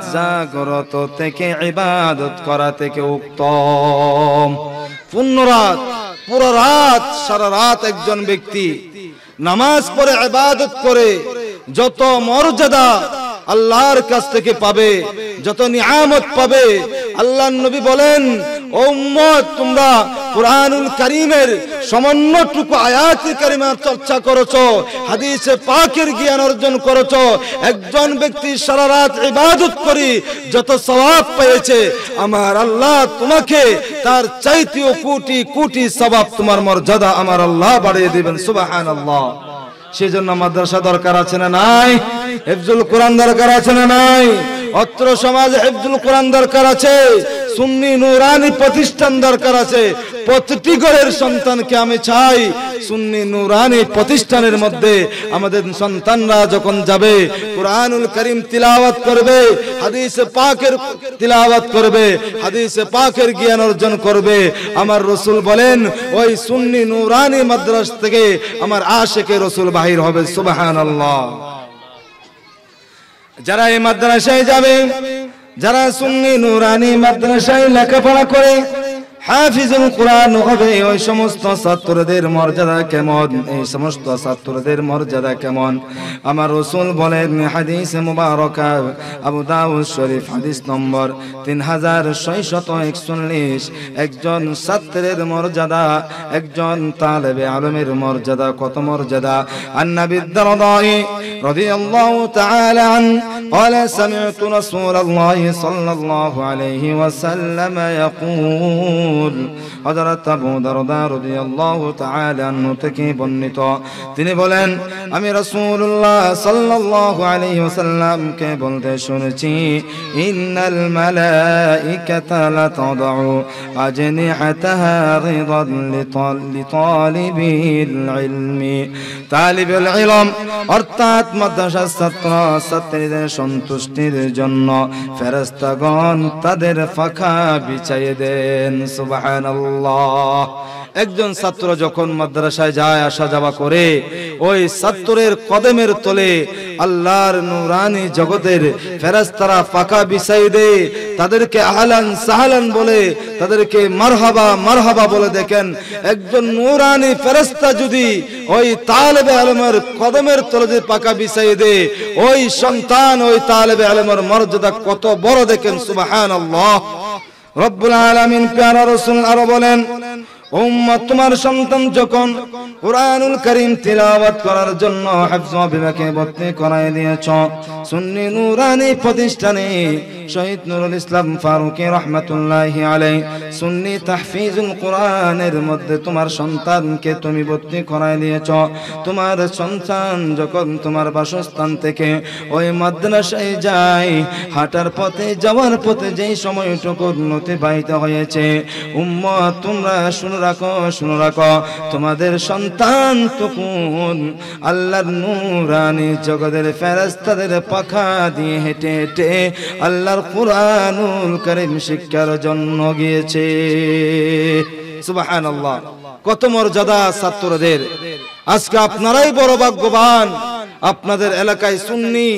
[SPEAKER 1] সালাত জাগ্রত থেকে ইবাদত করা থেকে উত্তম পূর্ণ রাত পুরো রাত সারা রাত একজন ব্যক্তি নামাজ পড়ে ইবাদত করে যত মর্যাদা আল্লাহর কাছ থেকে পাবে যত নিয়ামত পাবে আল্লাহ নবী বলেন উম্মত তোমরা কোরআনুল করিমের সমন্বটুকু আয়াত করিমার চর্চা করেছ হাদিসে পাকের জ্ঞান অর্জন করেছ একজন ব্যক্তি সারা রাত ইবাদত করি যত সবাব পেয়েছে আমার আল্লাহ তোমাকে তার চাইতেও কোটি কোটি সবাব তোমার মর্যাদা আমার আল্লাহ বাড়িয়ে দিবেন সুবাহান আল্লাহ সেই জন্য মাদ্রাসা দরকার আছে না নাই হেফজুল কোরআন দরকার আছে না নাই অত্র সমাজে হেফজুল কোরআন দরকার আছে সুন্নি নুরানি প্রতিষ্ঠান দরকার আছে প্রতিটি ঘরের সন্তানকে আমি চাই সুন্নি নুরানি প্রতিষ্ঠানের মধ্যে আমাদের সন্তানরা যখন যাবে কোরআনুল করিম তিলাওয়াত করবে হাদিস পাকের তিলাওয়াত করবে হাদিস পাকের জ্ঞান অর্জন করবে আমার রসুল বলেন ওই সুন্নি নুরানি মাদ্রাস থেকে আমার আশেকে রসুল বাহির হবে সুবাহান আল্লাহ যারা এই মাদ্রাসায় যাবে যারা সুন্নি নুরানি মাদ্রাসায় লেখাপড়া করে হাফিজুল কোরআন হবে ওই সমস্ত ছাত্রদের মর্যাদা কেমন এই সমস্ত ছাত্রদের মর্যাদা কেমন আমার রসুল বলেন হাদিস মুবারকা আবু দাউদ শরীফ হাদিস নম্বর তিন হাজার ছয়শত একচল্লিশ একজন ছাত্রের মর্যাদা একজন তালেবে আলমের মর্যাদা কত মর্যাদা আন্না বিদ্যালয় رضي الله تعالى قال سمعت رسول الله صلى الله عليه وسلم يقول يعلمون হযরত আবু দারদা রাদিয়াল্লাহু তাআলা আনহু থেকে বর্ণিত তিনি বলেন আমি রাসূলুল্লাহ সাল্লাল্লাহু আলাইহি ওয়াসাল্লামকে বলতে শুনেছি ইন্নাল মালাইকাতা লাতাদউ আজনিহাতাহা রিদান লিতালিবিল ইলমি তালিবুল ইলম অর্থাৎ মাদ্রাসা ছাত্র ছাত্রীদের সন্তুষ্টির জন্য ফেরেশতাগণ তাদের ফাঁকা বিছাইয়ে দেন একজন ছাত্র যখন মাদ্রাসায় যায় আসা যাওয়া করে ওই ছাত্রের কদমের তলে আল্লাহর নুরানি জগতের ফেরাস্তারা পাকা বিছাই দে তাদেরকে আহলান সাহালান বলে তাদেরকে মারহাবা মারহাবা বলে দেখেন একজন নুরানি ফেরস্তা যদি ওই তালেবে আলমের কদমের তলে যদি পাকা বিছাই দে ওই সন্তান ওই তালেবে আলমের মর্যাদা কত বড় দেখেন সুবাহান আল্লাহ رب العالمين كان رسول الله بولين উম্মত তোমার সন্তান যখন কুরআনুল করিম তিলাওয়াত করার জন্য হাফজ বিভাগে ভর্তি করায় দিয়েছ সুন্নি নুরানি প্রতিষ্ঠানে শহীদ নুরুল ইসলাম ফারুকী রহমাতুল্লাহি আলাই সুন্নি তাহফিজুল কোরআনের মধ্যে তোমার সন্তানকে তুমি ভর্তি করায় দিয়েছ তোমার সন্তান যখন তোমার বাসস্থান থেকে ওই মাদ্রাসায় যায় হাঁটার পথে যাওয়ার পথে যেই সময়টুকু অতিবাহিত হয়েছে উম্মত তোমরা শুনে রাখো শুনো রাখো তোমাদের সন্তান টুকুন আল্লাহর নূরানি জগতের ফেরাস্তাদের পাখা দিয়ে হেঁটে হেঁটে আল্লাহর কোরআনুল করিম শিক্ষার জন্য গিয়েছে সুবাহান কত মর্যাদা ছাত্রদের আজকে আপনারাই বড় ভাগ্যবান আপনাদের এলাকায় সুন্নি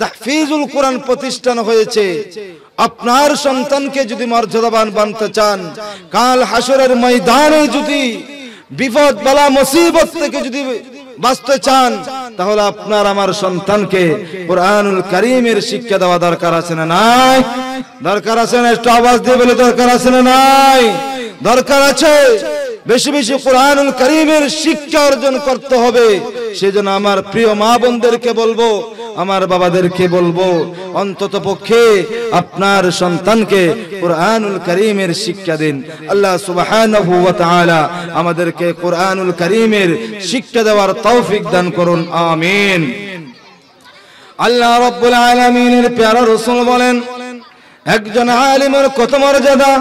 [SPEAKER 1] তাহফিজুল কোরআন প্রতিষ্ঠান হয়েছে আপনার সন্তানকে যদি মর্যাদাবান বানতে চান কাল হাসরের ময়দানে যদি বিপদ বলা মুসিবত থেকে যদি বাঁচতে চান তাহলে আপনার আমার সন্তানকে কোরআনুল করিমের শিক্ষা দেওয়া দরকার আছে না নাই দরকার আছে না একটু আওয়াজ দিয়ে বলে দরকার আছে না নাই দরকার আছে বেশি বেশি কোরআনুল করিমের শিক্ষা অর্জন করতে হবে সেজন্য আমার প্রিয় মা বোনদেরকে বলবো আমার বাবাদেরকে বলবো অন্তত পক্ষে আপনার সন্তানকে কোরআনুল করিমের শিক্ষা দিন আল্লাহ সুবহানাহু আমাদেরকে কোরআনুল করিমের শিক্ষা দেওয়ার তৌফিক দান করুন আমিন আল্লাহ রব্বুল আলমিনের প্যারা রসুল বলেন একজন আলিমের কত মর্যাদা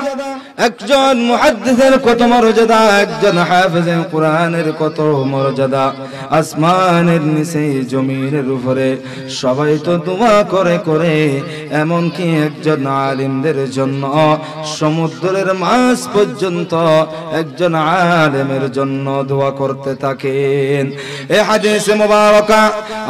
[SPEAKER 1] একজন মুহাদ্দিসের কত মর্যাদা একজন হাফেজে কোরআনের কত মর্যাদা আসমানের নিচে জমিনের উপরে সবাই তো দোয়া করে করে এমন কি একজন আলিমদের জন্য সমুদ্রের মাছ পর্যন্ত একজন আলেমের জন্য দোয়া করতে থাকেন এ হাদিসে মোবারকা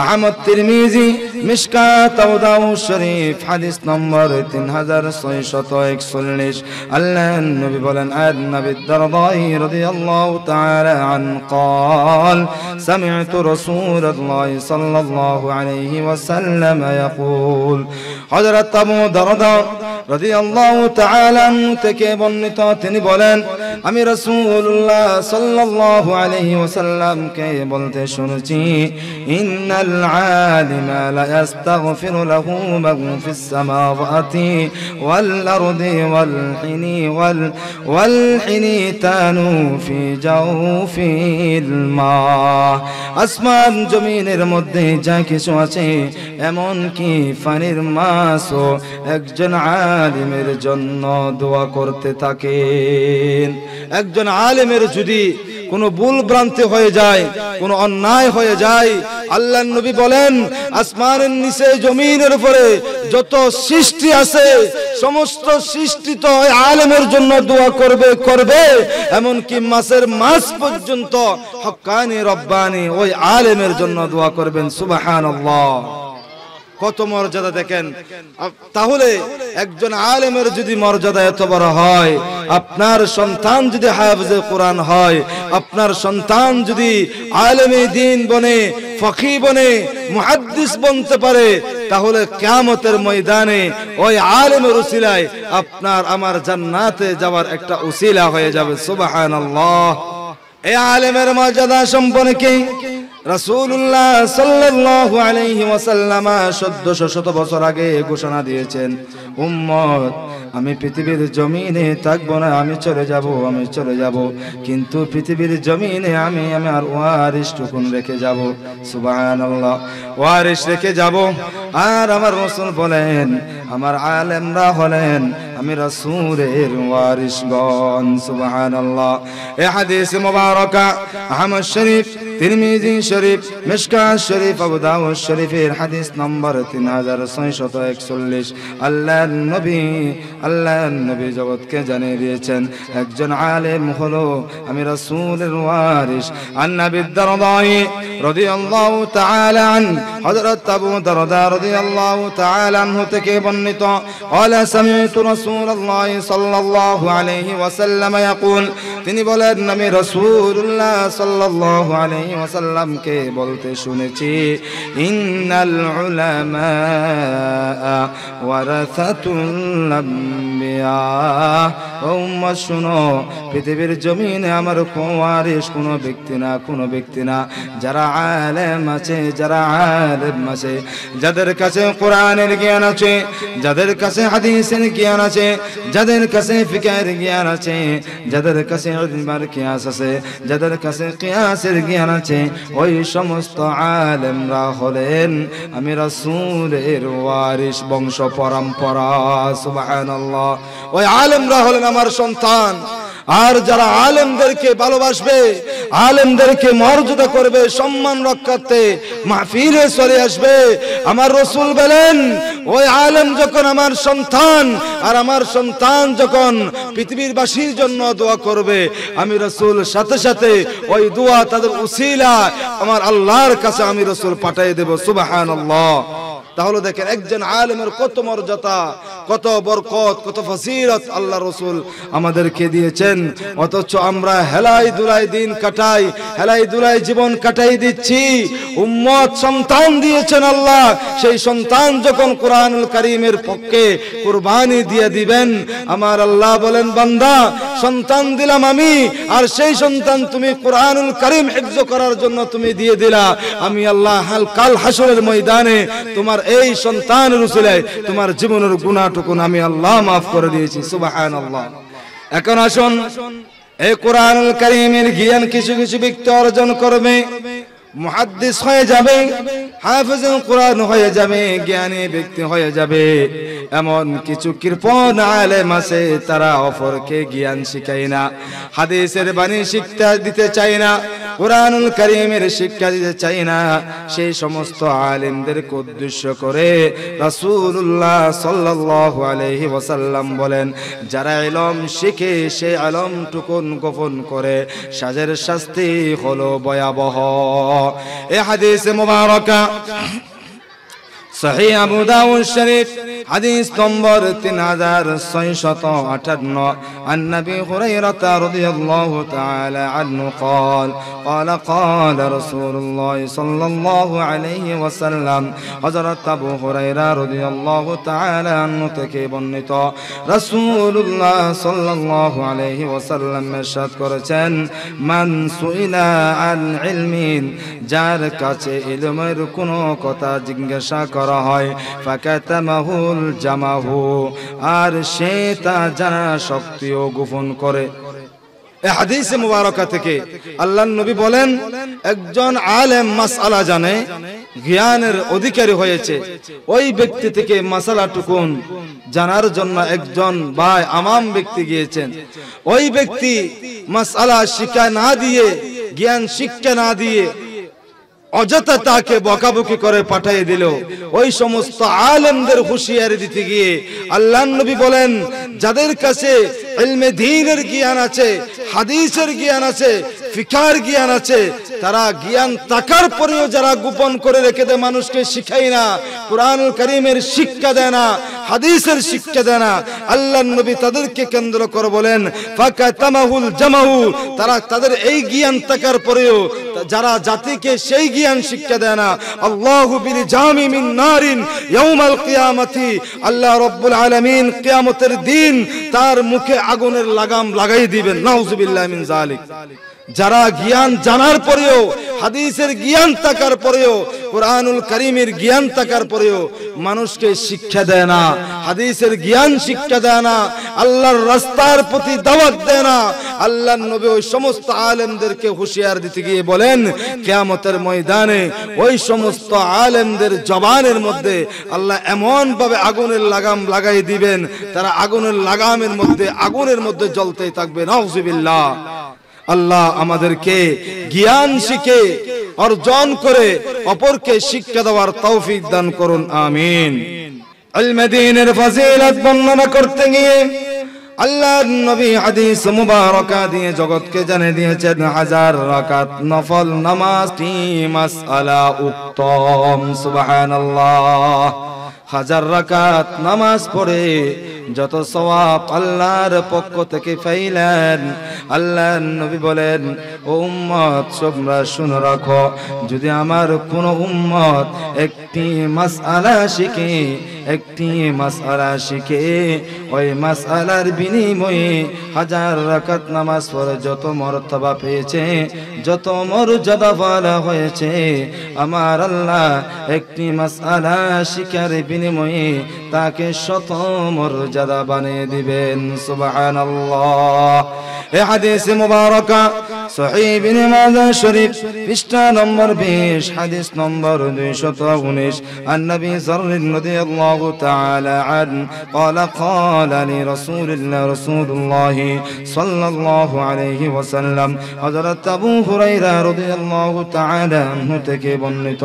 [SPEAKER 1] আহমদ তিরমিজি مشكات او داو شريف حديث نمبر تن هزار صيشتوك صليش اللان نبي بولن ادنى بالدرضائي رضي الله تعالى عن قال سمعت رسول الله صلى الله عليه وسلم يقول হযরত আবু দারদা রাদিয়াল্লাহু তাআলা থেকে বর্ণিত তিনি বলেন আমি রাসূলুল্লাহ সাল্লাল্লাহু আলাইহি ওয়াসাল্লামকে বলতে শুনেছি ইন্নাল আলিমা লা ইস্তাগফিরু লাহু মান ফিস সামাওয়াতি ওয়াল আরদি ওয়াল হিনি ওয়াল ওয়াল হিনি তানু ফি জাওফিল মা আসমান জমিনের মধ্যে যা কিছু আছে এমন কি পানির মা মাসও একজন আলিমের জন্য দোয়া করতে থাকেন একজন আলিমের যদি কোনো ভুল ভ্রান্তি হয়ে যায় কোনো অন্যায় হয়ে যায় আল্লাহ নবী বলেন আসমানের নিচে জমিনের উপরে যত সৃষ্টি আছে সমস্ত সৃষ্টি তো আলেমের জন্য দোয়া করবে করবে এমনকি মাসের মাস পর্যন্ত হকানি রব্বানি ওই আলেমের জন্য দোয়া করবেন সুবাহান আল্লাহ কত মর্যাদা দেখেন তাহলে একজন আলেমের যদি মর্যাদা এত বড় হয় আপনার সন্তান যদি হাফজে কোরআন হয় আপনার সন্তান যদি আলেমে দিন বনে ফকি বনে মহাদিস বনতে পারে তাহলে কেমতের ময়দানে ওই আলেমের উসিলায় আপনার আমার জান্নাতে যাওয়ার একটা উসিলা হয়ে যাবে সুবাহ এই আলেমের মর্যাদা সম্পর্কে রাসূলুল্লাহ সাল্লাল্লাহু আলাইহি ওয়াসাল্লাম 1700 শত বছর আগে ঘোষণা দিয়েছেন উম্মত আমি পৃথিবীর জমিনে থাকবো না আমি চলে যাব আমি চলে যাব কিন্তু পৃথিবীর জমিনে আমি আমার ওয়ারিশ টুকুন রেখে যাব সুবহানাল্লাহ ওয়ারিস রেখে যাব আর আমার রাসূল বলেন আমার আলেমরা হলেন আমি রাসূলের ওয়ারিসগণ সুবহানাল্লাহ এই হাদিস মুবারাকা আহমদ শরীফ তিরমিজি শরীফ মিশকা শরীফ আবু দাউদ শরীফের হাদিস নম্বর তিন হাজার ছয়শত একচল্লিশ আল্লাহ নবী আল্লাহ নবী জগৎকে জানিয়ে দিয়েছেন একজন আলেম হলো আমি রাসূলের ওয়ারিস আন্না বিদ্যারদাই রাদিয়াল্লাহু তাআলা আন হযরত আবু দারদা রাদিয়াল্লাহু তাআলা আনহু থেকে বর্ণিত قال سمعت رسول الله صلى الله عليه وسلم يقول তিনি বলেন আমি রাসূলুল্লাহ সাল্লাল্লাহু আলাইহি ওয়াসাল্লাম কে বলতে শুনেছি ইন্নাল উলামা ওয়ারাসাতুল আম্বিয়া উম্মত শুনো পৃথিবীর জমিনে আমার কোয়ারিস কোনো ব্যক্তি না কোনো ব্যক্তি না যারা আলেম আছে যারা আলেম আছে যাদের কাছে কোরআনের জ্ঞান আছে যাদের কাছে হাদিসের জ্ঞান আছে যাদের কাছে ফিকার জ্ঞান আছে যাদের কাছে অদিনবার কিয়াস আছে যাদের কাছে কিয়াসের জ্ঞান আছে ওই সমস্ত আলেমরা হলেন আমি রাসূলের ওয়ারিস বংশ পরম্পরা সুবহানাল্লাহ ওই আলেমরা হলেন আমার সন্তান আর যারা আলেমদেরকে ভালোবাসবে আলেমদেরকে মর্যাদা করবে সম্মান রক্ষাতে মাহফিলে চলে আসবে আমার রসুল বলেন ওই আলেম যখন আমার সন্তান আর আমার সন্তান যখন পৃথিবীর বাসীর জন্য দোয়া করবে আমি রসুল সাথে সাথে ওই দোয়া তাদের উসিলা আমার আল্লাহর কাছে আমি রসুল পাঠাই দেবো সুবাহান আল্লাহ তাহলে দেখেন একজন আলেমের কত মর্যাদা কত বরকত কত ফসিরত আল্লাহ রসুল আমাদেরকে দিয়েছেন অথচ আমরা হেলাই দুলাই দিন কাটাই হেলাই দুলাই জীবন কাটাই দিচ্ছি উম্মত সন্তান দিয়েছেন আল্লাহ সেই সন্তান যখন কোরআনুল করিমের পক্ষে কোরবানি দিয়ে দিবেন আমার আল্লাহ বলেন বান্দা সন্তান দিলাম আমি আর সেই সন্তান তুমি কোরআনুল করিম হেফজ করার জন্য তুমি দিয়ে দিলা আমি আল্লাহ হালকাল হাসরের ময়দানে তোমার এই সন্তান উচিলায় তোমার জীবনের গুণাটুকুন আমি আল্লাহ মাফ করে দিয়েছি সুবাহান আল্লাহ এখন আসুন এই কোরআন কারিমের জ্ঞান কিছু কিছু ব্যক্তি অর্জন করবে মহাদিস হয়ে যাবে হাফেজ কোরআন হয়ে যাবে জ্ঞানী ব্যক্তি হয়ে যাবে এমন কিছু কৃপণ আলেম আছে তারা অপরকে জ্ঞান শিখায় না হাদিসের বাণী শিক্ষা দিতে চায় না কোরআনুল করিমের শিক্ষা দিতে চাই না সেই সমস্ত আলিমদেরকে উদ্দেশ্য করে রাসূলুল্লাহ সাল্লাল্লাহু আলহি ওসাল্লাম বলেন যারা এলম শিখে সে আলম টুকুন গোপন করে সাজের শাস্তি হলো ভয়াবহ এ হাদিস মুবারাকা সহি আবু দাউদ শরীফ عذار الصيشة 3658 عن نبي هريرة رضي الله تعالى عنه قال قال قال رسول الله صلى الله عليه وسلم حضرت أبو هريرة رضي الله تعالى عنه تكيب النطاء رسول الله صلى الله عليه وسلم مشهد করেছেন من سئل عن علمين جارك কাছে ইলমের كتا কথা করা হয় ফাকাতামাহুল জামাহু আর সে তা জানা শক্তিও গোপন করে থেকে আল্লাহ নবী বলেন একজন আলেম মাসালা জানে জ্ঞানের অধিকারী হয়েছে ওই ব্যক্তি থেকে মাসালা টুকুন জানার জন্য একজন ভাই আমাম ব্যক্তি গিয়েছেন ওই ব্যক্তি মাসালা শিক্ষা না দিয়ে জ্ঞান শিক্ষা না দিয়ে অযথা তাকে বকাবকি করে পাঠিয়ে দিল ওই সমস্ত আলেমদের হুঁশিয়ারি দিতে গিয়ে আল্লাহ নবী বলেন যাদের কাছে জ্ঞান আছে হাদিসের জ্ঞান আছে ফিকার জ্ঞান আছে তারা জ্ঞান তাকার পরেও যারা গোপন করে রেখে দেয় মানুষকে শিখাই না কোরআন করিমের শিক্ষা দেয় না হাদিসের শিক্ষা দেয় না আল্লাহ নবী তাদেরকে কেন্দ্র করে বলেন ফাঁকা তামাহুল জামাহু তারা তাদের এই জ্ঞান তাকার পরেও যারা জাতিকে সেই জ্ঞান শিক্ষা দেয় না আল্লাহু জামি মিন নারিন ইয়াউমাল কিয়ামতি আল্লাহ রব্বুল আলামিন কিয়ামতের দিন তার মুখে আগুনের লাগাম লাগাই দিবেন নাউজুবিল্লাহ মিন জালিক যারা জ্ঞান জানার পরেও হাদিসের জ্ঞান থাকার পরেও কোরআনুল করিমের জ্ঞান থাকার পরেও মানুষকে শিক্ষা দেয় না হাদিসের জ্ঞান শিক্ষা দেয় না আল্লাহর রাস্তার প্রতি দাওয়াত দেয় না আল্লাহ নবী ওই সমস্ত আলেমদেরকে হুঁশিয়ার দিতে গিয়ে বলেন কেয়ামতের ময়দানে ওই সমস্ত আলেমদের জবানের মধ্যে আল্লাহ এমনভাবে আগুনের লাগাম লাগাই দিবেন তারা আগুনের লাগামের মধ্যে আগুনের মধ্যে জ্বলতেই থাকবে নজবিল্লা আল্লাহ আমাদেরকে জ্ঞান শিখে অর্জন করে অপরকে শিক্ষা দেওয়ার তৌফিক দান করুন আমিন আলমদিনের ফাজিলাত বর্ণনা করতে গিয়ে আল্লাহর নবী হাদিস মুবারকা দিয়ে জগৎকে জানে দিয়েছেন হাজার রাকাত নফল নামাজ টি মাসআলা উত্তম সুবহানাল্লাহ হাজার রাকাত নামাজ পড়ে যত সওয়াব আল্লাহর পক্ষ থেকে পাইলেন আল্লাহর নবী বলেন ও উম্মত তোমরা শুনে রাখো যদি আমার কোন উম্মত একটি মাসআলা শিখে একটি মাসআলা শিখে ওই মাসআলার বিনিময়ে হাজার রাকাত নামাজ পড়ে যত মর্তবা পেয়েছে যত মর্যাদা বলা হয়েছে আমার আল্লাহ একটি মাসআলা শিখার বিনিময়ে তাকে শত মর্যাদা মর্যাদা বানিয়ে দিবেন সুবাহান এ হাদিস মুবারকা সহিবিন মাজা শরীফ পৃষ্ঠা নম্বর বিশ হাদিস নম্বর দুইশত উনিশ النبي ذر رضي الله تعالى عنه قال قال لرسول الله رسول الله صلى الله عليه وسلم حضرت আবু হুরাইরা রাদিয়াল্লাহু তাআলা আনহু থেকে বর্ণিত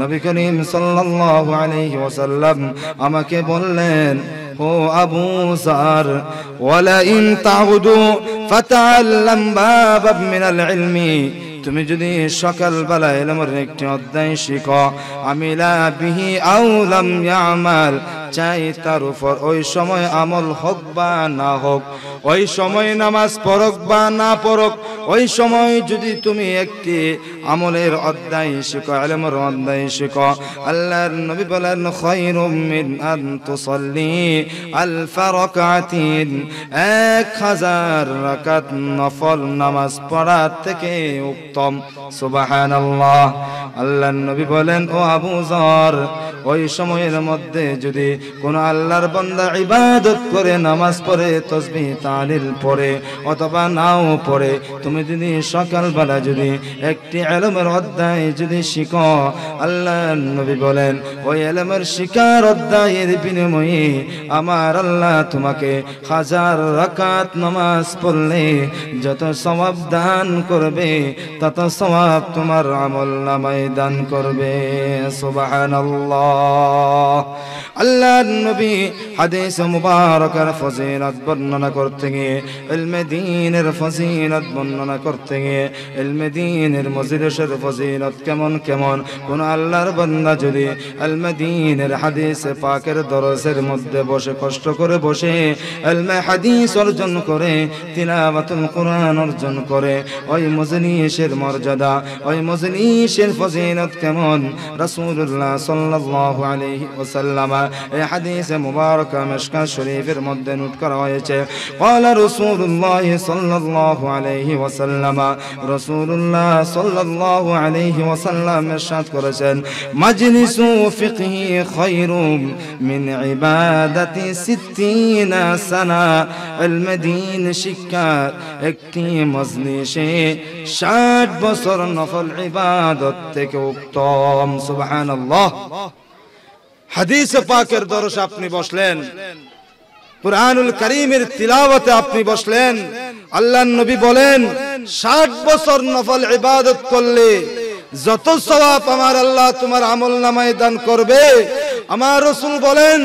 [SPEAKER 1] নবী করিম সাল্লাল্লাহু আলাইহি ওয়াসাল্লাম আমাকে বললেন هو أبو زار ولئن تعودوا فتعلم بابا من العلم তুমি যদি সকালবেলা এলমের একটি অধ্যায় শিখো আমিলা বিহি আউলাম ইয়ামাল চাই তার উপর ওই সময় আমল হোক বা না হোক ওই সময় নামাজ পড়ক বা না পড়ক ওই সময় যদি তুমি একটি আমলের অধ্যায় শিখো আলমর অধ্যায় শিখো আল্লাহর নবী বলেন খৈরুম মিন আন তুসাল্লি আলফা রাকাতিন এক হাজার রাকাত নফল নামাজ পড়া থেকে উত্তম সুবহানাল্লাহ আল্লাহর নবী বলেন ও আবু জর ওই সময়ের মধ্যে যদি কোন আল্লাহর বন্দা ইবাদত করে নামাজ পড়ে তসবি তালিল পড়ে অথবা নাও পড়ে তুমি যদি সকালবেলা যদি একটি আলমের অধ্যায় যদি শিখো আল্লাহ নবী বলেন ওই আলমের শিকার অধ্যায়ের বিনিময়ে আমার আল্লাহ তোমাকে হাজার রকাত নামাজ পড়লে যত সবাব দান করবে তত সবাব তোমার আমল নামায় দান করবে সুবাহ আল্লাহ আল্লাহর নবী হাদিস মুবারকার ফজিলত বর্ণনা করতে গিয়ে ইলমে দ্বীনের ফজিলত বর্ণনা করতে গিয়ে ইলমে দ্বীনের মজলিসের ফজিলত কেমন কেমন কোন আল্লাহর বান্দা যদি ইলমে দ্বীনের হাদিস পাকের দরসের মধ্যে বসে কষ্ট করে বসে ইলমে হাদিস অর্জন করে তিলাওয়াতুল কোরআন অর্জন করে ওই মজলিসের মর্যাদা ওই মজলিসের ফজিলত কেমন রাসূলুল্লাহ সাল্লাল্লাহু আলাইহি ওয়াসাল্লাম এই حديث مبارك مشك الشريف المدد نتكره قال رسول الله صلى الله عليه وسلم رسول الله صلى الله عليه وسلم مشهد كرشا مجلس فقه خير من عبادة ستين سنة المدين شكات اكتي مزني شيء شاد بصر نفل عبادتك وقتام سبحان الله. হাদিস পাকের দরস আপনি বসলেন কোরআনুল করিমের তিলাওয়াতে আপনি বসলেন আল্লাহ নবী বলেন ষাট বছর নফল ইবাদত করলে যত সবাব আমার আল্লাহ তোমার আমল নামায় দান করবে আমার রসুল বলেন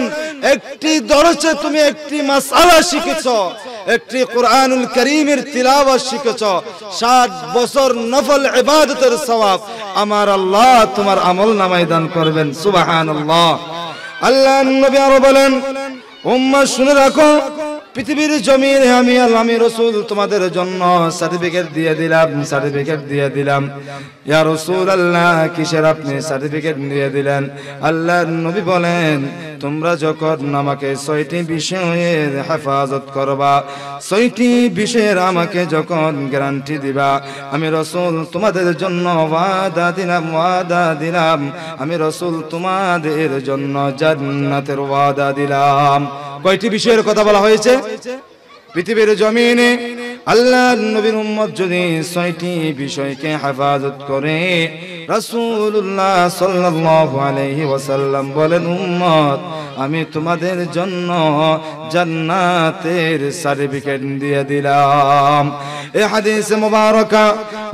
[SPEAKER 1] একটি দরসে তুমি একটি মাসালা শিখেছ একটি কোরআনুল করিমের তিলাওয়া শিখেছ ষাট বছর নফল এবাদতের সওয়াব আমার আল্লাহ তোমার আমল নামাই দান করবেন সুবাহ আল্লাহ নবী আরো বলেন উম্মা শুনে রাখো পৃথিবীর জমির আমি আমি রসুল তোমাদের জন্য সার্টিফিকেট দিয়ে দিলাম সার্টিফিকেট দিয়ে দিলাম ইয়া রসুল আল্লাহ কিসের আপনি সার্টিফিকেট দিয়ে দিলেন আল্লাহ নবী বলেন তোমরা যখন আমাকে ছয়টি বিষয়ের হেফাজত করবা ছয়টি বিষয়ের আমাকে যখন গ্যারান্টি দিবা আমি রসুল তোমাদের জন্য ওয়াদা দিলাম ওয়াদা দিলাম আমি রসুল তোমাদের জন্য জান্নাতের ওয়াদা দিলাম কয়টি বিষয়ের কথা বলা হয়েছে হয়েছে পৃথিবীর জমিনে আল্লাহ নবীর উম্মত যদি ছয়টি বিষয়কে হেফাজত করে রাসূলুল্লাহ সাল্লাল্লাহু আলাইহি ওয়াসাল্লাম বলেন উম্মত আমি তোমাদের জন্য জান্নাতের সার্টিফিকেট দিয়ে দিলাম এই হাদিস মুবারকা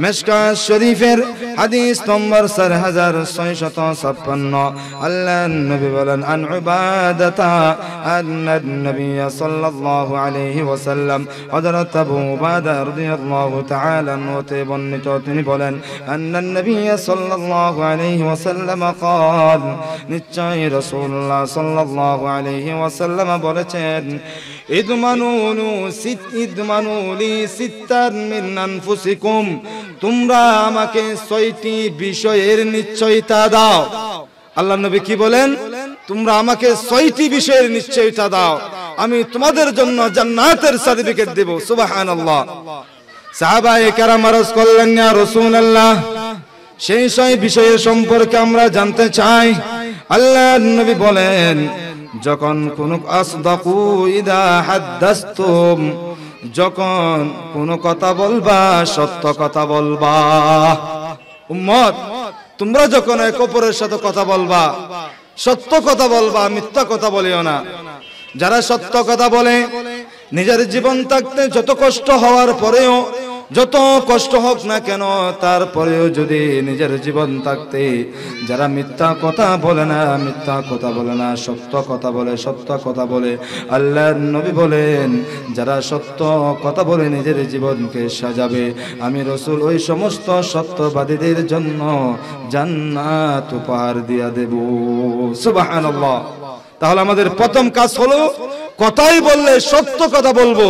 [SPEAKER 1] মেশকা শরীফের হাদিস নম্বর 4656 আল্লাহ নবী বলেন আন উবাদাতা আন্না নবী সাল্লাল্লাহু আলাইহি ওয়াসাল্লাম হযরত আবু উবাদা রাদিয়াল্লাহু তাআলা নতে বর্ণিত তিনি বলেন আন্না নবী সাল্লাল্লাহু আলাইহি ওয়াসাল্লাম قال নিশ্চয় রাসূলুল্লাহ সাল্লাল্লাহু আলাইহি ওয়াসাল্লাম বলেছেন ইদমানুলু সিত ইদমানুলি সিত্তার মিন আনফুসিকুম তোমরা আমাকে ছয়টি বিষয়ের নিশ্চয়তা দাও আল্লাহ নবী কি বলেন তোমরা আমাকে ছয়টি বিষয়ের নিশ্চয়তা দাও আমি তোমাদের জন্য জান্নাতের সার্টিফিকেট দেব সুবাহান আল্লাহ সাহাবায়ে কারাম আরজ করলেন না রসুল আল্লাহ সেই সব বিষয়ের সম্পর্কে আমরা জানতে চাই আল্লাহ নবী বলেন যখন কোন যখন কোন কথা বলবা সত্য কথা বলবা উম্মত তোমরা যখন এক অপরের সাথে কথা বলবা সত্য কথা বলবা মিথ্যা কথা বলিও না যারা সত্য কথা বলে নিজের জীবন থাকতে যত কষ্ট হওয়ার পরেও যত কষ্ট হোক না কেন তারপরেও যদি নিজের জীবন থাকতে যারা মিথ্যা কথা বলে না মিথ্যা কথা বলে না সত্য কথা বলে সত্য কথা বলে আল্লাহর নবী বলেন যারা সত্য কথা বলে নিজের জীবনকে সাজাবে আমি রসুল ওই সমস্ত সত্যবাদীদের জন্য জান্নাত উপহার দিয়া দেব সুবাহ তাহলে আমাদের প্রথম কাজ হলো কথাই বললে সত্য কথা বলবো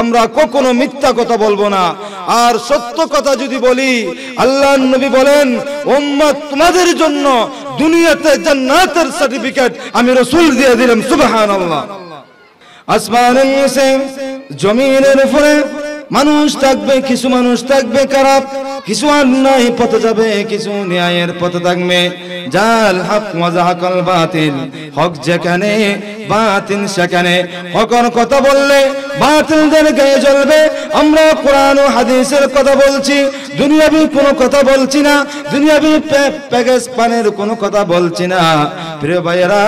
[SPEAKER 1] আমরা কখনো মিথ্যা কথা বলবো না আর সত্য কথা যদি বলি আল্লাহ নবী বলেন ওম্মা তোমাদের জন্য দুনিয়াতে জান্নাতের সার্টিফিকেট আমি রসুল দিয়ে দিলাম সুবাহ আল্লাহ আসমানের জমিনের উপরে মানুষ থাকবে কিছু মানুষ থাকবে খারাপ কিছু অন্যায় পথে যাবে কিছু ন্যায়ের পথে থাকবে জাল হক মজাকল বাতিল হক যেখানে বাতিল সেখানে হকর কথা বললে বাতিলদের গায়ে জ্বলবে আমরা কোরআন ও হাদিসের কথা বলছি দুনিয়াবি কোনো কথা বলছি না দুনিয়াবি প্যাকেজ পানের কোনো কথা বলছি না প্রিয় ভাইয়েরা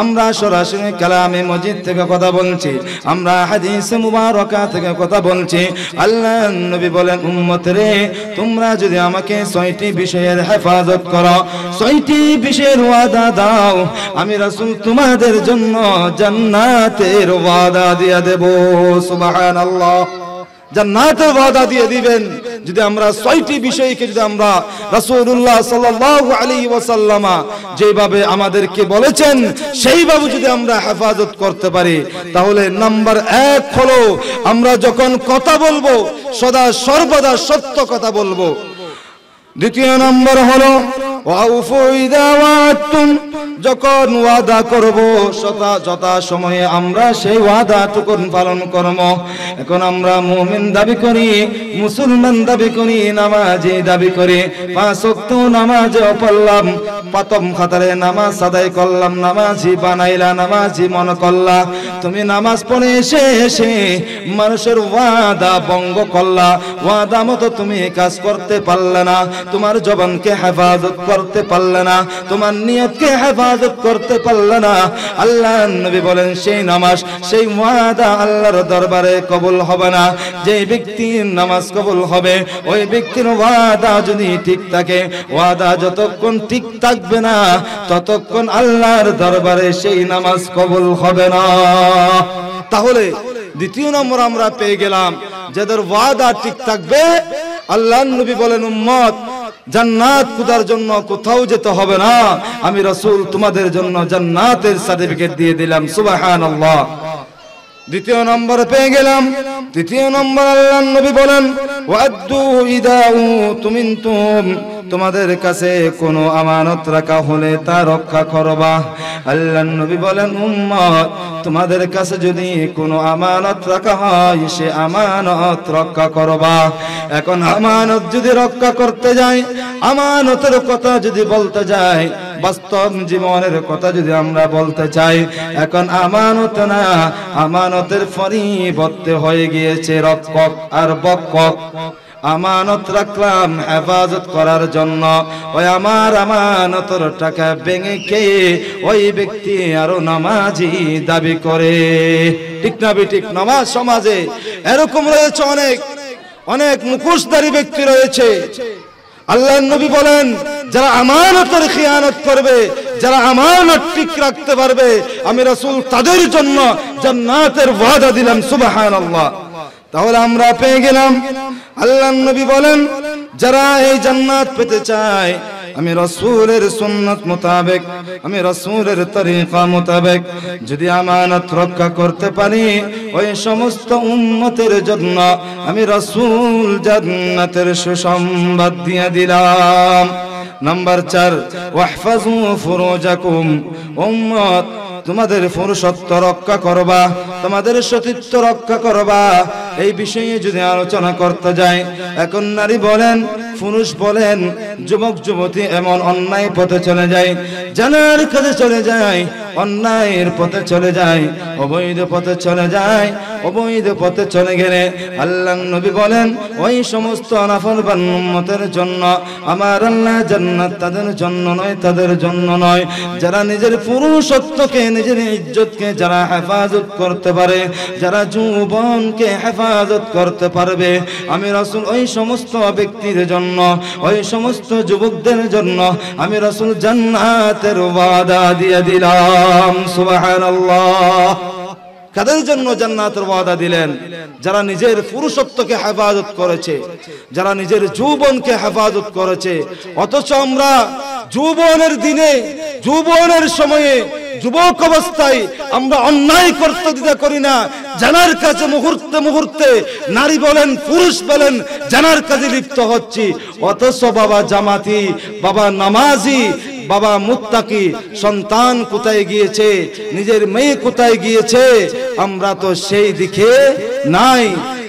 [SPEAKER 1] আমরা সরাসরি কালামে মজিদ থেকে কথা বলছি আমরা হাদিস মুবারকা থেকে কথা বলছি আল্লাহ নবী বলেন উম্মত রে তোমরা যদি আমাকে ছয়টি বিষয়ের হেফাজত করো ছয়টি বিষয়ের ওয়াদা দাও আমি রাসূল তোমাদের জন্য জান্নাতের ওয়াদা দিয়ে দেব সুবহানাল্লাহ জান্নাতের ওয়াদা দিয়ে দিবেন যদি আমরা ছয়টি বিষয়কে যদি আমরা রাসূলুল্লাহ সাল্লাল্লাহু আলাইহি ওয়াসাল্লামা যেভাবে আমাদেরকে বলেছেন সেইভাবে যদি আমরা হেফাজত করতে পারি তাহলে নাম্বার এক হলো আমরা যখন কথা বলবো সদা সর্বদা সত্য কথা বলবো দ্বিতীয় নাম্বার হলো ওয়াউফু ইদা ওয়াতুম যখন ওয়াদা করব সতা যথা সময়ে আমরা সেই ওয়াদা টুকুন পালন করব এখন আমরা মুমিন দাবি করি মুসলমান দাবি করি নামাজে দাবি করি পাঁচ অক্ত নামাজে পড়লাম প্রথম খাতারে নামাজ সাদাই করলাম নামাজি বানাইলা নামাজি মন করলা তুমি নামাজ পড়ে এসে এসে মানুষের ওয়াদা ভঙ্গ করলা ওয়াদা মতো তুমি কাজ করতে পারলে না তোমার জবানকে হেফাজত করতে পারলে না তোমার নিয়তকে হেফাজত হেফাজত করতে পারল না আল্লাহ নবী বলেন সেই নামাজ সেই ওয়াদা আল্লাহর দরবারে কবুল হবে না যে ব্যক্তির নামাজ কবুল হবে ওই ব্যক্তির ওয়াদা যদি ঠিক থাকে ওয়াদা যতক্ষণ ঠিক থাকবে না ততক্ষণ আল্লাহর দরবারে সেই নামাজ কবুল হবে না তাহলে দ্বিতীয় নম্বর আমরা পেয়ে গেলাম যাদের ওয়াদা ঠিক থাকবে আল্লাহ নবী বলেন উম্মত জান্নাত খুদার জন্য কোথাও যেতে হবে না আমি রসুল তোমাদের জন্য জান্নাতের সার্টিফিকেট দিয়ে দিলাম সুবাহান দ্বিতীয় নম্বর পেয়ে গেলাম তৃতীয় নম্বর আল্লাহ নবী বলেন ওয়াদ্দু ইদাউ তুমিনতুম তোমাদের কাছে কোনো আমানত রাখা হলে তা রক্ষা করবা আল্লাহ নবী বলেন উম্মত তোমাদের কাছে যদি কোনো আমানত রাখা হয় সে আমানত রক্ষা করবা এখন আমানত যদি রক্ষা করতে যাই আমানতের কথা যদি বলতে যাই বাস্তব জীবনের কথা যদি আমরা বলতে চাই এখন আমানত না আমানতের পরিবর্তে হয়ে গিয়েছে রক্ষক আর বক্ষক আমানত রাখলাম হেফাজত করার জন্য ওই আমার আমানতর টাকা ভেঙে কে ওই ব্যক্তি আরো নামাজি দাবি করে ঠিক না ঠিক নামাজ সমাজে এরকম রয়েছে অনেক অনেক মুখোশধারী ব্যক্তি রয়েছে আল্লাহ নবী বলেন যারা আমানতের খেয়ানত করবে যারা আমানত ঠিক রাখতে পারবে আমি রসুল তাদের জন্য জান্নাতের ওয়াদা দিলাম সুবহানাল্লাহ আল্লাহ তাহলে আমরা পেয়ে গেলাম আল্লাহ নবী বলেন যারা এই জান্নাত পেতে চায় আমি রসুরের সুন্নত মোতাবেক আমি রসুরের তরিফা মোতাবেক যদি আমানত রক্ষা করতে পারি ওই সমস্ত উন্নতের জন্য আমি রসুল জান্নাতের সুসংবাদ দিয়ে দিলাম নাম্বার চার ওয়াহফাজু ফুরোজাকুম উম্মত তোমাদের পুরুষত্ব রক্ষা করবা তোমাদের সতীত্ব রক্ষা করবা এই বিষয়ে যদি আলোচনা করতে যায় এখন নারী বলেন পুরুষ বলেন যুবক যুবতী এমন অন্যায় পথে চলে যায় জানার কাছে চলে যায় অন্যায়ের পথে চলে যায় অবৈধ পথে চলে যায় অবৈধ পথে চলে গেলে আল্লাহ নবী বলেন ওই সমস্ত নাফল বান্নমতের জন্য আমার আল্লাহ জান্নাত তাদের জন্য নয় তাদের জন্য নয় যারা নিজের পুরুষত্বকে নিজের ইজ্জতকে যারা হেফাজত করতে পারে যারা যুবনকে হেফাজত করতে পারবে আমি রাসুল ওই সমস্ত ব্যক্তির জন্য ওই সমস্ত যুবকদের জন্য আমি রাসুল জান্নাতের ওয়াদা দিয়ে দিলাম সুবহানাল্লাহ কাদের জন্য জান্নাতের ওয়াদা দিলেন যারা নিজের পুরুষত্বকে হেফাজত করেছে যারা নিজের যৌবনকে হেফাজত করেছে অথচ আমরা যৌবনের দিনে যৌবনের সময়ে যুবক অবস্থায় আমরা অন্যায় করতে দিতে করি না জানার কাছে মুহূর্তে মুহূর্তে নারী বলেন পুরুষ বলেন জানার কাজে লিপ্ত হচ্ছি অথচ বাবা জামাতি বাবা নামাজি বাবা মুত্তাকি সন্তান কোথায় গিয়েছে নিজের মেয়ে কোথায় গিয়েছে আমরা তো সেই দিকে নাই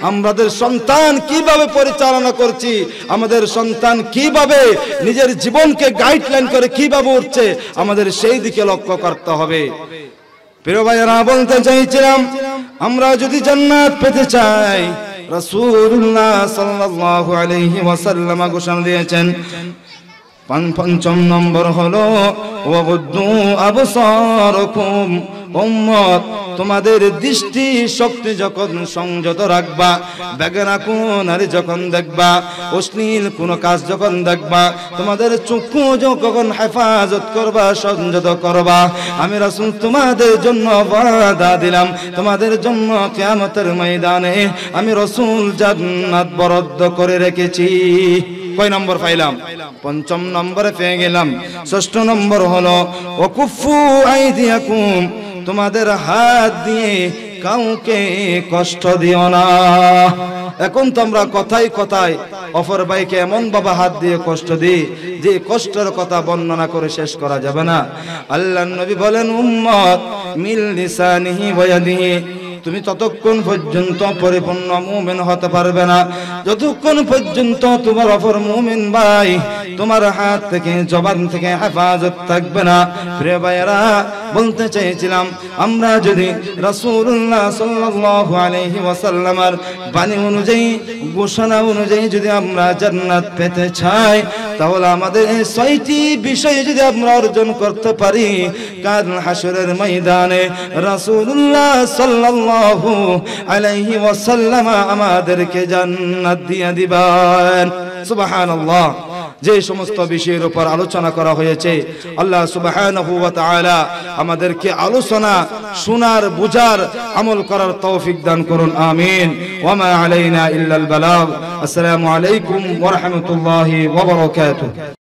[SPEAKER 1] আমাদের সন্তান কিভাবে পরিচালনা করছি আমাদের সন্তান কিভাবে নিজের জীবনকে গাইডলাইন করে কিভাবে উঠছে আমাদের সেই দিকে লক্ষ্য করতে হবে প্রিয় ভাইয়েরা বলতে চাইছিলাম আমরা যদি জান্নাত পেতে চাই রাসূলুল্লাহ সাল্লাল্লাহু আলাইহি ওয়াসাল্লাম ঘোষণা দিয়েছেন পঞ্চম নম্বর হলো তোমাদের দৃষ্টি শক্তি যখন সংযত রাখবা বেগেরা কোন আর যখন দেখবা অশ্লীল কোন কাজ যখন দেখবা তোমাদের চক্ষু যখন হেফাজত করবা সংযত করবা আমি রাসুল তোমাদের জন্য বাধা দিলাম তোমাদের জন্য কেয়ামতের ময়দানে আমি রসুল জান্নাত বরাদ্দ করে রেখেছি কয় নম্বর পাইলাম পঞ্চম নম্বরে পেয়ে গেলাম ষষ্ঠ নম্বর হলো ওকুফু আইদিয়াকুম তোমাদের হাত দিয়ে কাউকে কষ্ট দিও না এখন তোমরা কথাই কথায় অফর ভাইকে এমন বাবা হাত দিয়ে কষ্ট দি যে কষ্টের কথা বর্ণনা করে শেষ করা যাবে না আল্লাহ নবী বলেন উম্মত মিল নিসানিহি বয়াদিহি তুমি ততক্ষণ পর্যন্ত পরিপূর্ণ মুমিন হতে পারবে না যতক্ষণ পর্যন্ত তোমার অপর মুমিন ভাই তোমার হাত থেকে জবান থেকে হেফাজত থাকবে না প্রে ভাইরা বলতে চেয়েছিলাম আমরা যদি রসুল্লাহ সাল্লাহ আলহি ওসাল্লামার বাণী অনুযায়ী ঘোষণা অনুযায়ী যদি আমরা জান্নাত পেতে চাই তাহলে আমাদের ছয়টি বিষয় যদি আমরা অর্জন করতে পারি কারণ হাসরের ময়দানে রসুল্লাহ সাল্লাল্লাহু সাল্লাল্লাহু আলাইহি ওয়াসাল্লাম আমাদেরকে জান্নাত দিয়ে দিবেন সুবহানাল্লাহ যে সমস্ত বিষয়ের উপর আলোচনা করা হয়েছে আল্লাহ সুবহানাহু ওয়া তাআলা আমাদেরকে আলোচনা শোনার বোঝার আমল করার তৌফিক দান করুন আমিন ওয়া মা আলাইনা ইল্লাল বালাগ আসসালামু আলাইকুম ওয়া রাহমাতুল্লাহি ওয়া বারাকাতুহু